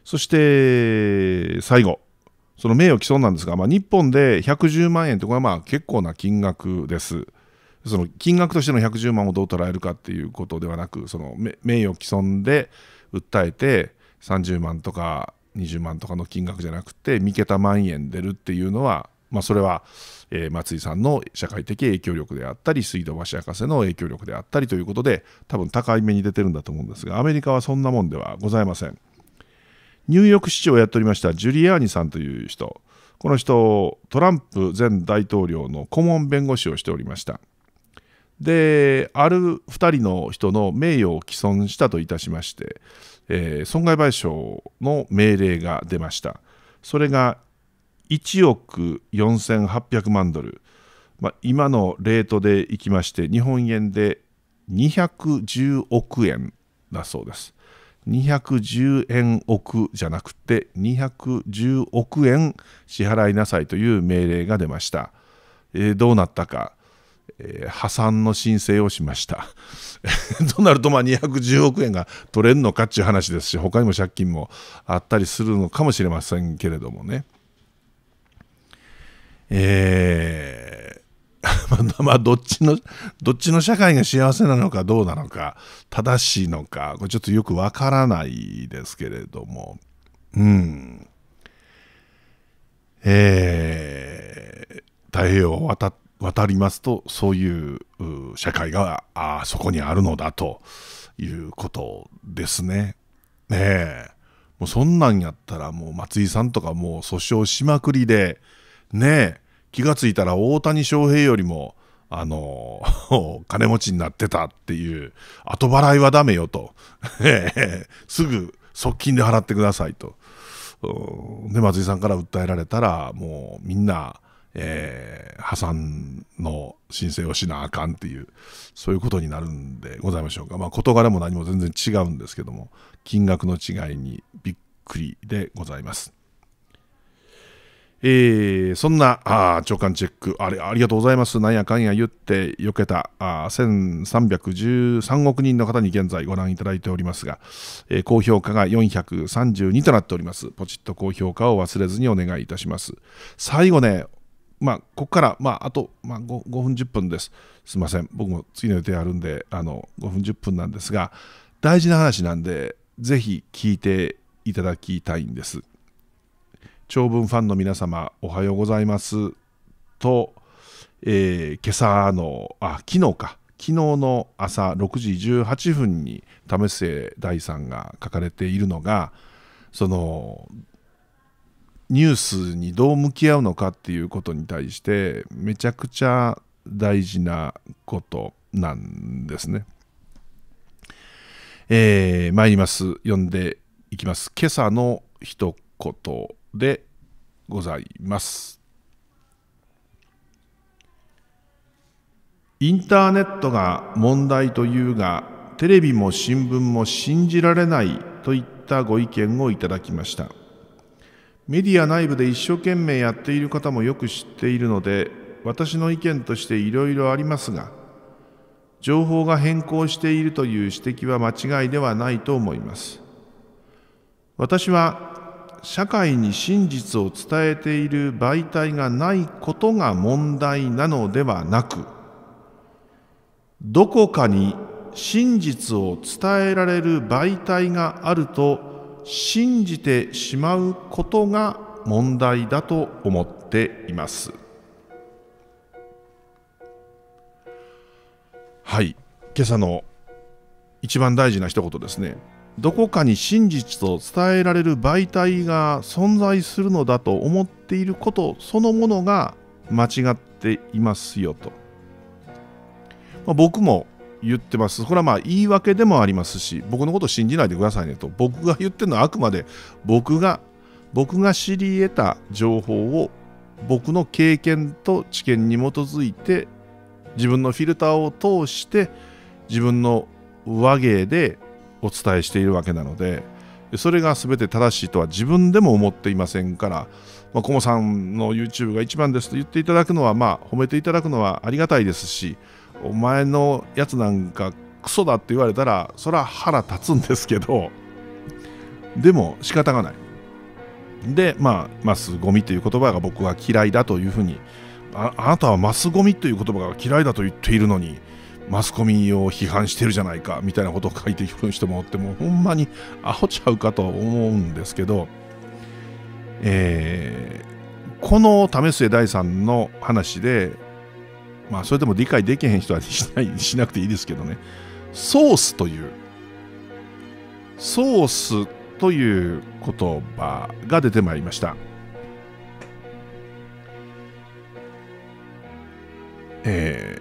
そして最後その名誉毀損なんですが、まあ、日本で110万円とかまあ結構な金額ですその金額としての110万をどう捉えるかっていうことではなくその名誉毀損で訴えて30万とか20万とかの金額じゃなくて三桁万円出るっていうのは、まあ、それは、えー、松井さんの社会的影響力であったり水道橋博士の影響力であったりということで多分高い目に出てるんだと思うんですがアメリカはそんなもんではございません。ニューヨーク市長をやっておりましたジュリアーニさんという人この人トランプ前大統領の顧問弁護士をしておりました。である2人の人の名誉を毀損したといたしまして、えー、損害賠償の命令が出ましたそれが1億4800万ドル、まあ、今のレートでいきまして日本円で210億円だそうです210円億じゃなくて210億円支払いなさいという命令が出ました、えー、どうなったかえー、破産の申請をしました。と *laughs* なるとまあ210億円が取れるのかっていう話ですし他にも借金もあったりするのかもしれませんけれどもね。えー、*laughs* まあどっちのどっちの社会が幸せなのかどうなのか正しいのかこれちょっとよくわからないですけれどもうんえー、太平洋を渡って渡りますとそういう社会があそこにあるのだということですね。ねえもうそんなんやったらもう松井さんとかもう訴訟しまくりでねえ気が付いたら大谷翔平よりもあの *laughs* 金持ちになってたっていう後払いはダメよとすぐ側近で払ってくださいと。で松井さんから訴えられたらもうみんなえー、破産の申請をしなあかんっていう、そういうことになるんでございましょうか。まあ、事柄も何も全然違うんですけども、金額の違いにびっくりでございます。えー、そんなあ長官チェックあれ、ありがとうございます。なんやかんや言ってよけたあ1313億人の方に現在ご覧いただいておりますが、えー、高評価が432となっております。ポチッと高評価を忘れずにお願いいたします。最後ね、まあ、ここから、まあ、あと、まあ5、5, 分10分です。すいません。僕も次の予定あるんで、あの、5分10分なんですが、大事な話なんで、ぜひ聞いていただきたいんです。長文ファンの皆様、おはようございます。と、えー、今朝の、あ、昨日か。昨日の朝6時18分に為末大さんが書かれているのが、そのニュースにどう向き合うのかっていうことに対してめちゃくちゃ大事なことなんですね。えー、参ります。読んでいきます。今朝の一言でございます。インターネットが問題というが、テレビも新聞も信じられないといったご意見をいただきました。メディア内部で一生懸命やっている方もよく知っているので私の意見としていろいろありますが情報が変更しているという指摘は間違いではないと思います私は社会に真実を伝えている媒体がないことが問題なのではなくどこかに真実を伝えられる媒体があると信じてしまうことが問題だと思っています。はい今朝の一番大事な一言ですね。どこかに真実と伝えられる媒体が存在するのだと思っていることそのものが間違っていますよと。まあ、僕も言ってます。これはまあ言い訳でもありますし、僕のこと信じないでくださいねと、僕が言ってるのはあくまで僕が、僕が知り得た情報を僕の経験と知見に基づいて自分のフィルターを通して自分の和芸でお伝えしているわけなのでそれが全て正しいとは自分でも思っていませんから、まあ、コモさんの YouTube が一番ですと言っていただくのはまあ褒めていただくのはありがたいですしお前のやつなんかクソだって言われたらそれは腹立つんですけどでも仕方がないでまあマスゴミという言葉が僕は嫌いだというふうにああなたはマスゴミという言葉が嫌いだと言っているのにマスコミを批判してるじゃないかみたいなことを書いてくる人もおってもうほんまにアホちゃうかと思うんですけど、えー、この為末大さんの話でまあそれでも理解できへん人は *laughs* しないしなくていいですけどねソースというソースという言葉が出てまいりましたえ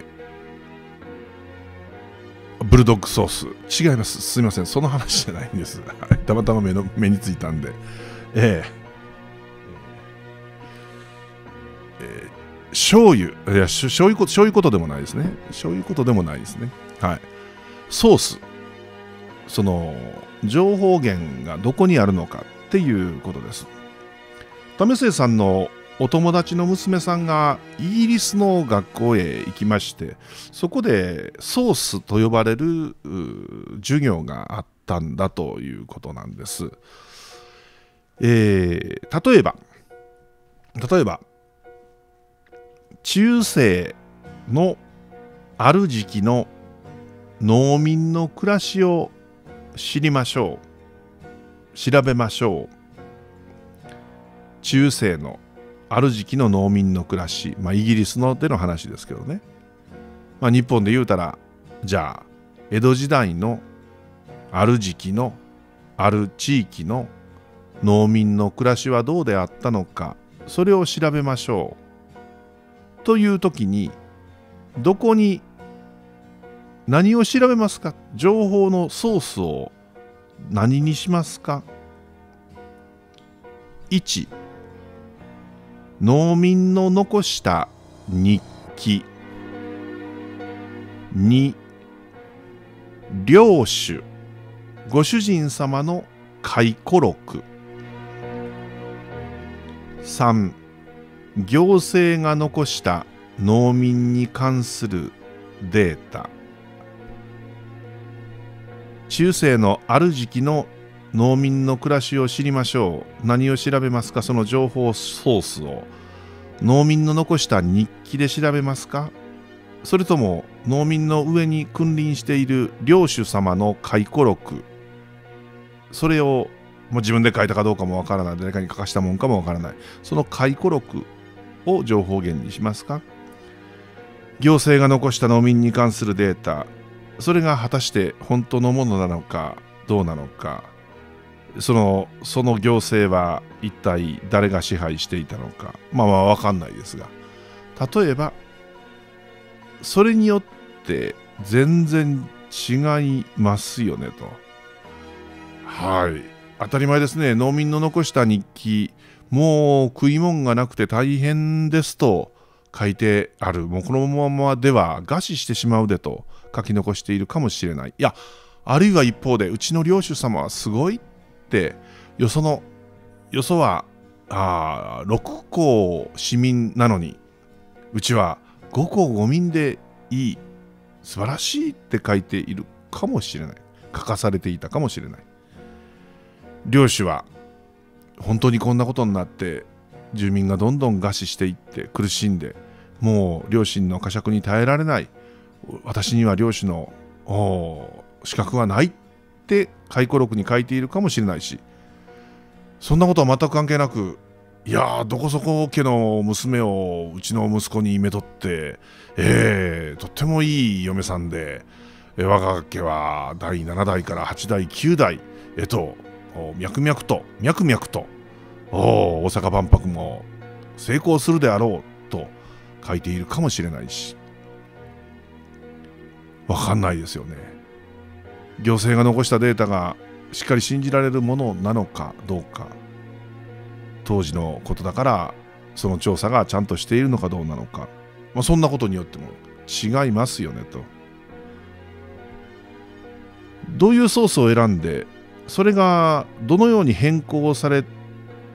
ー、ブルドッグソース違いますすみませんその話じゃないんです *laughs* たまたま目の目についたんでええー醤油いや醤油醤油ことでもないですね醤油ことでもないですねはいソースその情報源がどこにあるのかっていうことです為末さんのお友達の娘さんがイギリスの学校へ行きましてそこでソースと呼ばれる授業があったんだということなんです、えー、例えば例えば中世のある時期の農民の暮らしを知りましょう調べましょう中世のある時期の農民の暮らし、まあ、イギリスのでの話ですけどね、まあ、日本で言うたらじゃあ江戸時代のある時期のある地域の農民の暮らしはどうであったのかそれを調べましょうという時にどこに何を調べますか情報のソースを何にしますか ?1 農民の残した日記2領主ご主人様の回顧録3行政が残した農民に関するデータ中世のある時期の農民の暮らしを知りましょう何を調べますかその情報ソースを農民の残した日記で調べますかそれとも農民の上に君臨している領主様の回顧録それをもう自分で書いたかどうかもわからない誰かに書かしたもんかもわからないその回顧録を情報源にしますか行政が残した農民に関するデータそれが果たして本当のものなのかどうなのかそのその行政は一体誰が支配していたのかまあまあ分かんないですが例えばそれによって全然違いますよねとはい当たり前ですね農民の残した日記もう食い物がなくて大変ですと書いてある。もうこのままでは餓死してしまうでと書き残しているかもしれない。いや、あるいは一方で、うちの領主様はすごいって、よその、よそは、あ6校市民なのに、うちは5校5民でいい、素晴らしいって書いているかもしれない。書かされていたかもしれない。領主は本当にこんなことになって住民がどんどん餓死していって苦しんでもう両親の呵責に耐えられない私には漁師の資格はないって回顧録に書いているかもしれないしそんなことは全く関係なくいやどこそこ家の娘をうちの息子にめとって、えー、とってもいい嫁さんで、え我が家は第7代から8代9代へと脈々と脈々とお大阪万博も成功するであろうと書いているかもしれないし分かんないですよね行政が残したデータがしっかり信じられるものなのかどうか当時のことだからその調査がちゃんとしているのかどうなのか、まあ、そんなことによっても違いますよねとどういうソースを選んでそれがどのように変更されて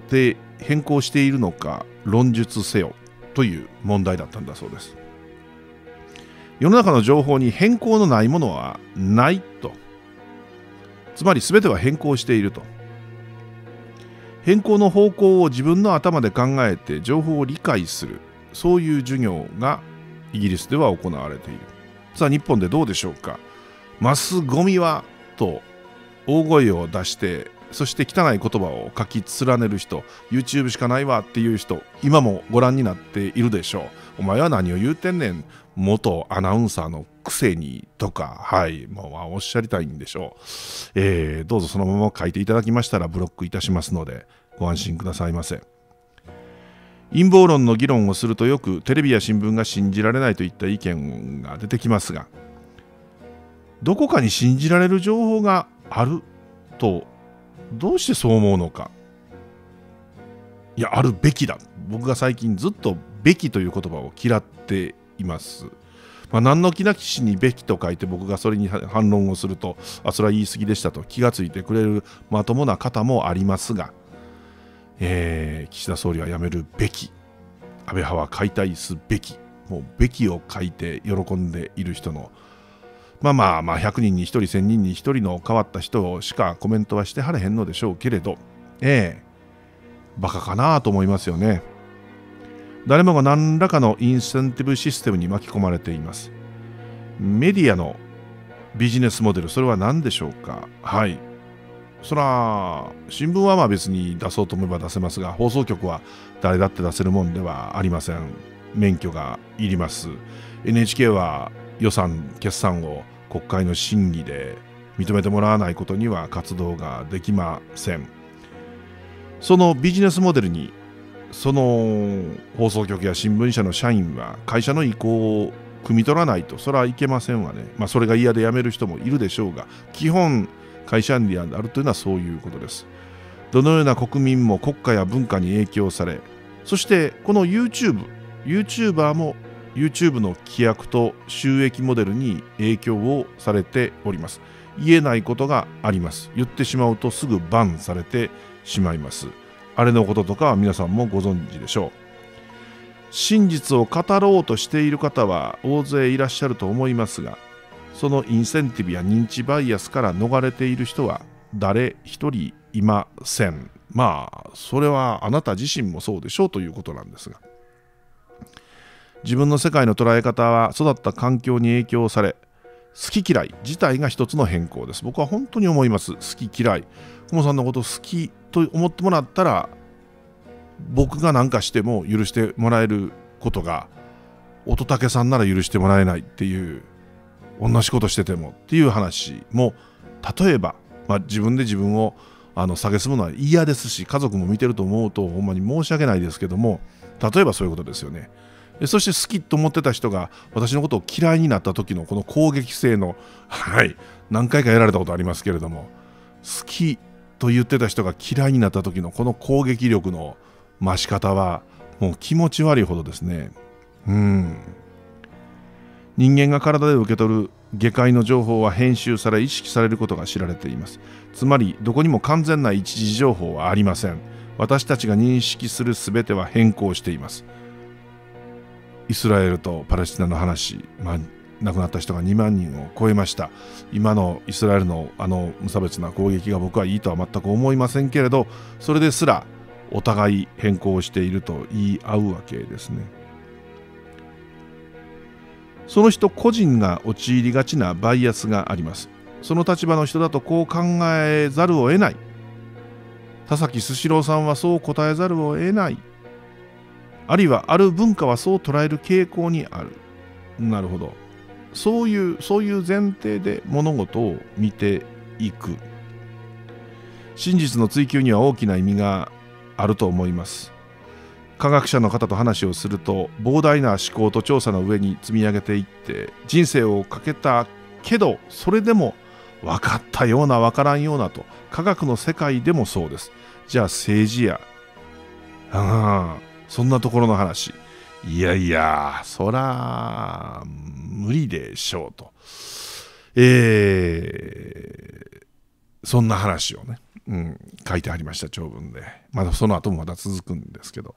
って変更しているのか論述せよという問題だったんだそうです世の中の情報に変更のないものはないとつまり全ては変更していると変更の方向を自分の頭で考えて情報を理解するそういう授業がイギリスでは行われているさあ日本でどうでしょうかマスゴミはと大声を出してそして汚い言葉を書き連ねる人 YouTube しかないわっていう人今もご覧になっているでしょうお前は何を言うてんねん元アナウンサーのくせにとかはいもう、まあ、おっしゃりたいんでしょう、えー、どうぞそのまま書いていただきましたらブロックいたしますのでご安心くださいませ陰謀論の議論をするとよくテレビや新聞が信じられないといった意見が出てきますがどこかに信じられる情報があるとどうしてそう思うのかいやあるべきだ僕が最近ずっと「べき」という言葉を嫌っています、まあ、何の気なきしに「べき」と書いて僕がそれに反論をするとあそれは言い過ぎでしたと気がついてくれるまともな方もありますが、えー、岸田総理はやめるべき安倍派は解体すべきもうべきを書いて喜んでいる人のまあまあまあ100人に1人1000人に1人の変わった人しかコメントはしてはれへんのでしょうけれどええバカかなと思いますよね誰もが何らかのインセンティブシステムに巻き込まれていますメディアのビジネスモデルそれは何でしょうかはいそら新聞はまあ別に出そうと思えば出せますが放送局は誰だって出せるもんではありません免許がいります NHK は予算決算を国会の審議で認めてもらわないことには活動ができませんそのビジネスモデルにその放送局や新聞社の社員は会社の意向を汲み取らないとそれはいけませんわね、まあ、それが嫌で辞める人もいるでしょうが基本会社案であるというのはそういうことですどのような国民も国家や文化に影響されそしてこの YouTube YouTuber も YouTube の規約と収益モデルに影響をされております。言えないことがあります。言ってしまうとすぐバンされてしまいます。あれのこととかは皆さんもご存知でしょう。真実を語ろうとしている方は大勢いらっしゃると思いますが、そのインセンティブや認知バイアスから逃れている人は誰一人いません。まあ、それはあなた自身もそうでしょうということなんですが。自分の世界の捉え方は育った環境に影響され好き嫌い自体が一つの変更です僕は本当に思います好き嫌いコモさんのこと好きと思ってもらったら僕が何かしても許してもらえることが乙武さんなら許してもらえないっていう同じことしててもっていう話も例えば、まあ、自分で自分をあの下げすむのは嫌ですし家族も見てると思うとほんまに申し訳ないですけども例えばそういうことですよね。そして好きと思ってた人が私のことを嫌いになった時のこの攻撃性の、はい、何回かやられたことありますけれども、好きと言ってた人が嫌いになった時のこの攻撃力の増し方は、もう気持ち悪いほどですね。うん。人間が体で受け取る下界の情報は編集され意識されることが知られていますつまりどこにも完全な一時情報はありません私たちが認識する全ては変更していますイスラエルとパレスチナの話、まあ、亡くなった人が2万人を超えました今のイスラエルのあの無差別な攻撃が僕はいいとは全く思いませんけれどそれですらお互い変更していると言い合うわけですねその人個人が陥りがちなバイアスがありますその立場の人だとこう考えざるを得ない田崎スシローさんはそう答えざるを得ないあるいはある文化はそう捉える傾向にあるなるほどそういうそういう前提で物事を見ていく真実の追求には大きな意味があると思います科学者の方と話をすると膨大な思考と調査の上に積み上げていって人生をかけたけどそれでも分かったような分からんようなと科学の世界でもそうですじゃあ政治やああそんなところの話。いやいや、そら、無理でしょうと。えー、そんな話をね、うん、書いてありました、長文で。まだ、その後もまた続くんですけど。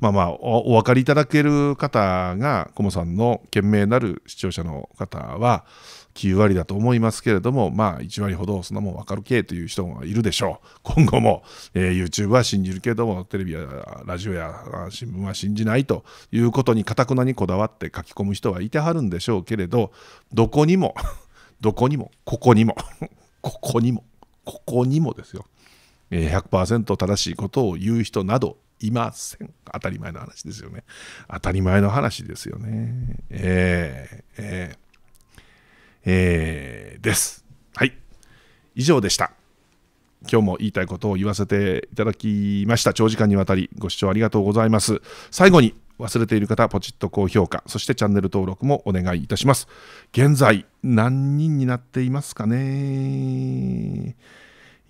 まあまあお、お分かりいただける方が、コモさんの懸命なる視聴者の方は、9割だと思いますけれども、まあ、1割ほどそんなもん分かるけという人もいるでしょう。今後も、えー、YouTube は信じるけれども、テレビやラジオや新聞は信じないということにかたくなにこだわって書き込む人はいてはるんでしょうけれど、どこにも、*laughs* どこにも、ここにも、*laughs* ここにも、ここにもですよ。100%正しいことを言う人などいません。当たり前の話ですよね。当たり前の話ですよね。えー、えーえー、です。はい。以上でした。今日も言いたいことを言わせていただきました。長時間にわたりご視聴ありがとうございます。最後に忘れている方、ポチッと高評価、そしてチャンネル登録もお願いいたします。現在、何人になっていますかね。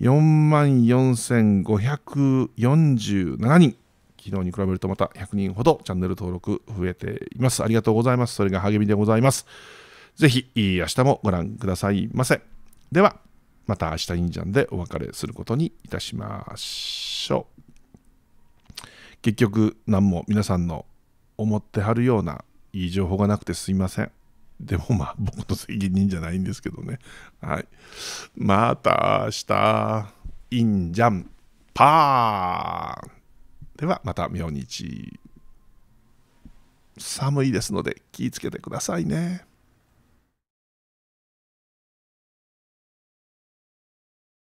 4万4547人。昨日に比べるとまた100人ほどチャンネル登録増えています。ありがとうございます。それが励みでございます。ぜひ明日もご覧くださいませ。では、また明日インジャンでお別れすることにいたしましょう。結局何も皆さんの思ってはるようないい情報がなくてすいません。でもまあ僕の責任じゃないんですけどね。はい。また明日、インジャンパーではまた明日。寒いですので気をつけてくださいね。